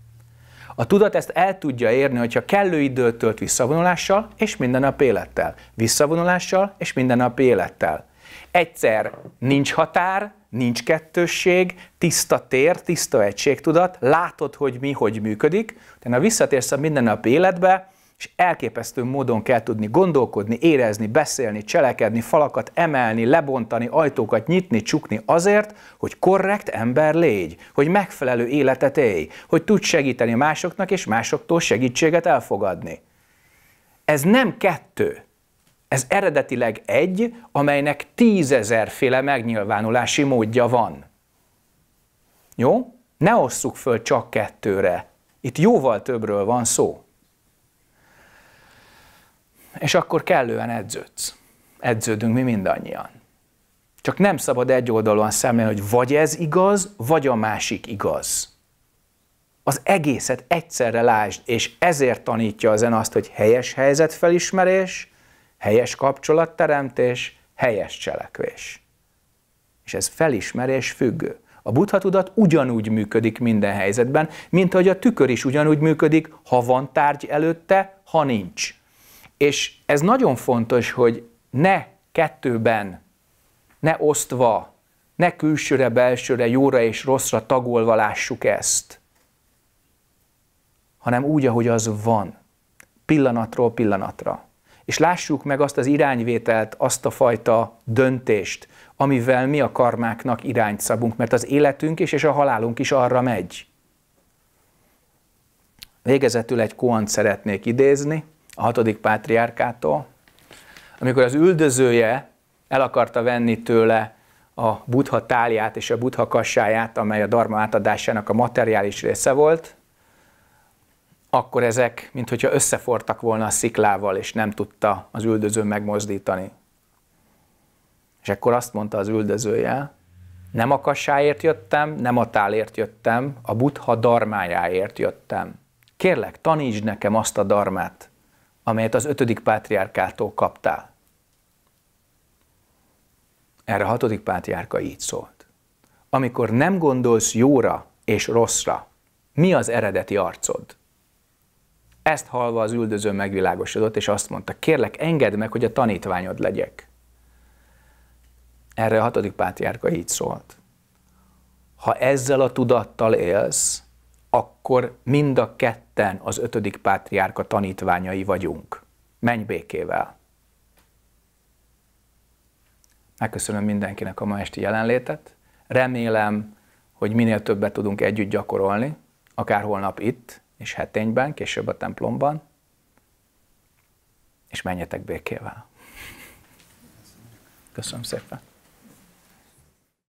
A tudat ezt el tudja érni, hogyha kellő időt tölt visszavonulással és minden nap élettel. Visszavonulással és minden nap élettel. Egyszer nincs határ, nincs kettősség, tiszta tér, tiszta egységtudat, látod, hogy mi hogy működik, ha visszatérsz a nap életbe, és elképesztő módon kell tudni gondolkodni, érezni, beszélni, cselekedni, falakat emelni, lebontani, ajtókat nyitni, csukni azért, hogy korrekt ember légy, hogy megfelelő életet élj, hogy tud segíteni másoknak és másoktól segítséget elfogadni. Ez nem kettő, ez eredetileg egy, amelynek tízezerféle megnyilvánulási módja van. Jó? Ne osszuk föl csak kettőre. Itt jóval többről van szó és akkor kellően edződsz. Edződünk mi mindannyian. Csak nem szabad egyoldalúan szemlélni, hogy vagy ez igaz, vagy a másik igaz. Az egészet egyszerre lásd, és ezért tanítja az zene azt, hogy helyes helyzetfelismerés, helyes kapcsolatteremtés, helyes cselekvés. És ez felismerés függő. A buddha tudat ugyanúgy működik minden helyzetben, mint ahogy a tükör is ugyanúgy működik, ha van tárgy előtte, ha nincs. És ez nagyon fontos, hogy ne kettőben, ne osztva, ne külsőre, belsőre, jóra és rosszra tagolva lássuk ezt, hanem úgy, ahogy az van, pillanatról pillanatra. És lássuk meg azt az irányvételt, azt a fajta döntést, amivel mi a karmáknak irányt szabunk, mert az életünk is és a halálunk is arra megy. Végezetül egy koant szeretnék idézni, a hatodik pátriárkától, amikor az üldözője el akarta venni tőle a buddha táliát és a buddha kassáját, amely a dharma átadásának a materiális része volt, akkor ezek, mint összefortak volna a sziklával, és nem tudta az üldöző megmozdítani. És akkor azt mondta az üldözője, nem a kassáért jöttem, nem a tálért jöttem, a buddha darmájáért jöttem. Kérlek, tanítsd nekem azt a darmát, amelyet az ötödik pátriárkától kaptál. Erre a hatodik pátriárka így szólt. Amikor nem gondolsz jóra és rosszra, mi az eredeti arcod? Ezt hallva az üldöző megvilágosodott, és azt mondta, kérlek, engedd meg, hogy a tanítványod legyek. Erre a hatodik pátriárka így szólt. Ha ezzel a tudattal élsz, akkor mind a ketten az ötödik pátriárka tanítványai vagyunk. Menj békével! Megköszönöm mindenkinek a ma esti jelenlétet. Remélem, hogy minél többet tudunk együtt gyakorolni, akár holnap itt, és hetényben, később a templomban, és menjetek békével. Köszönöm szépen.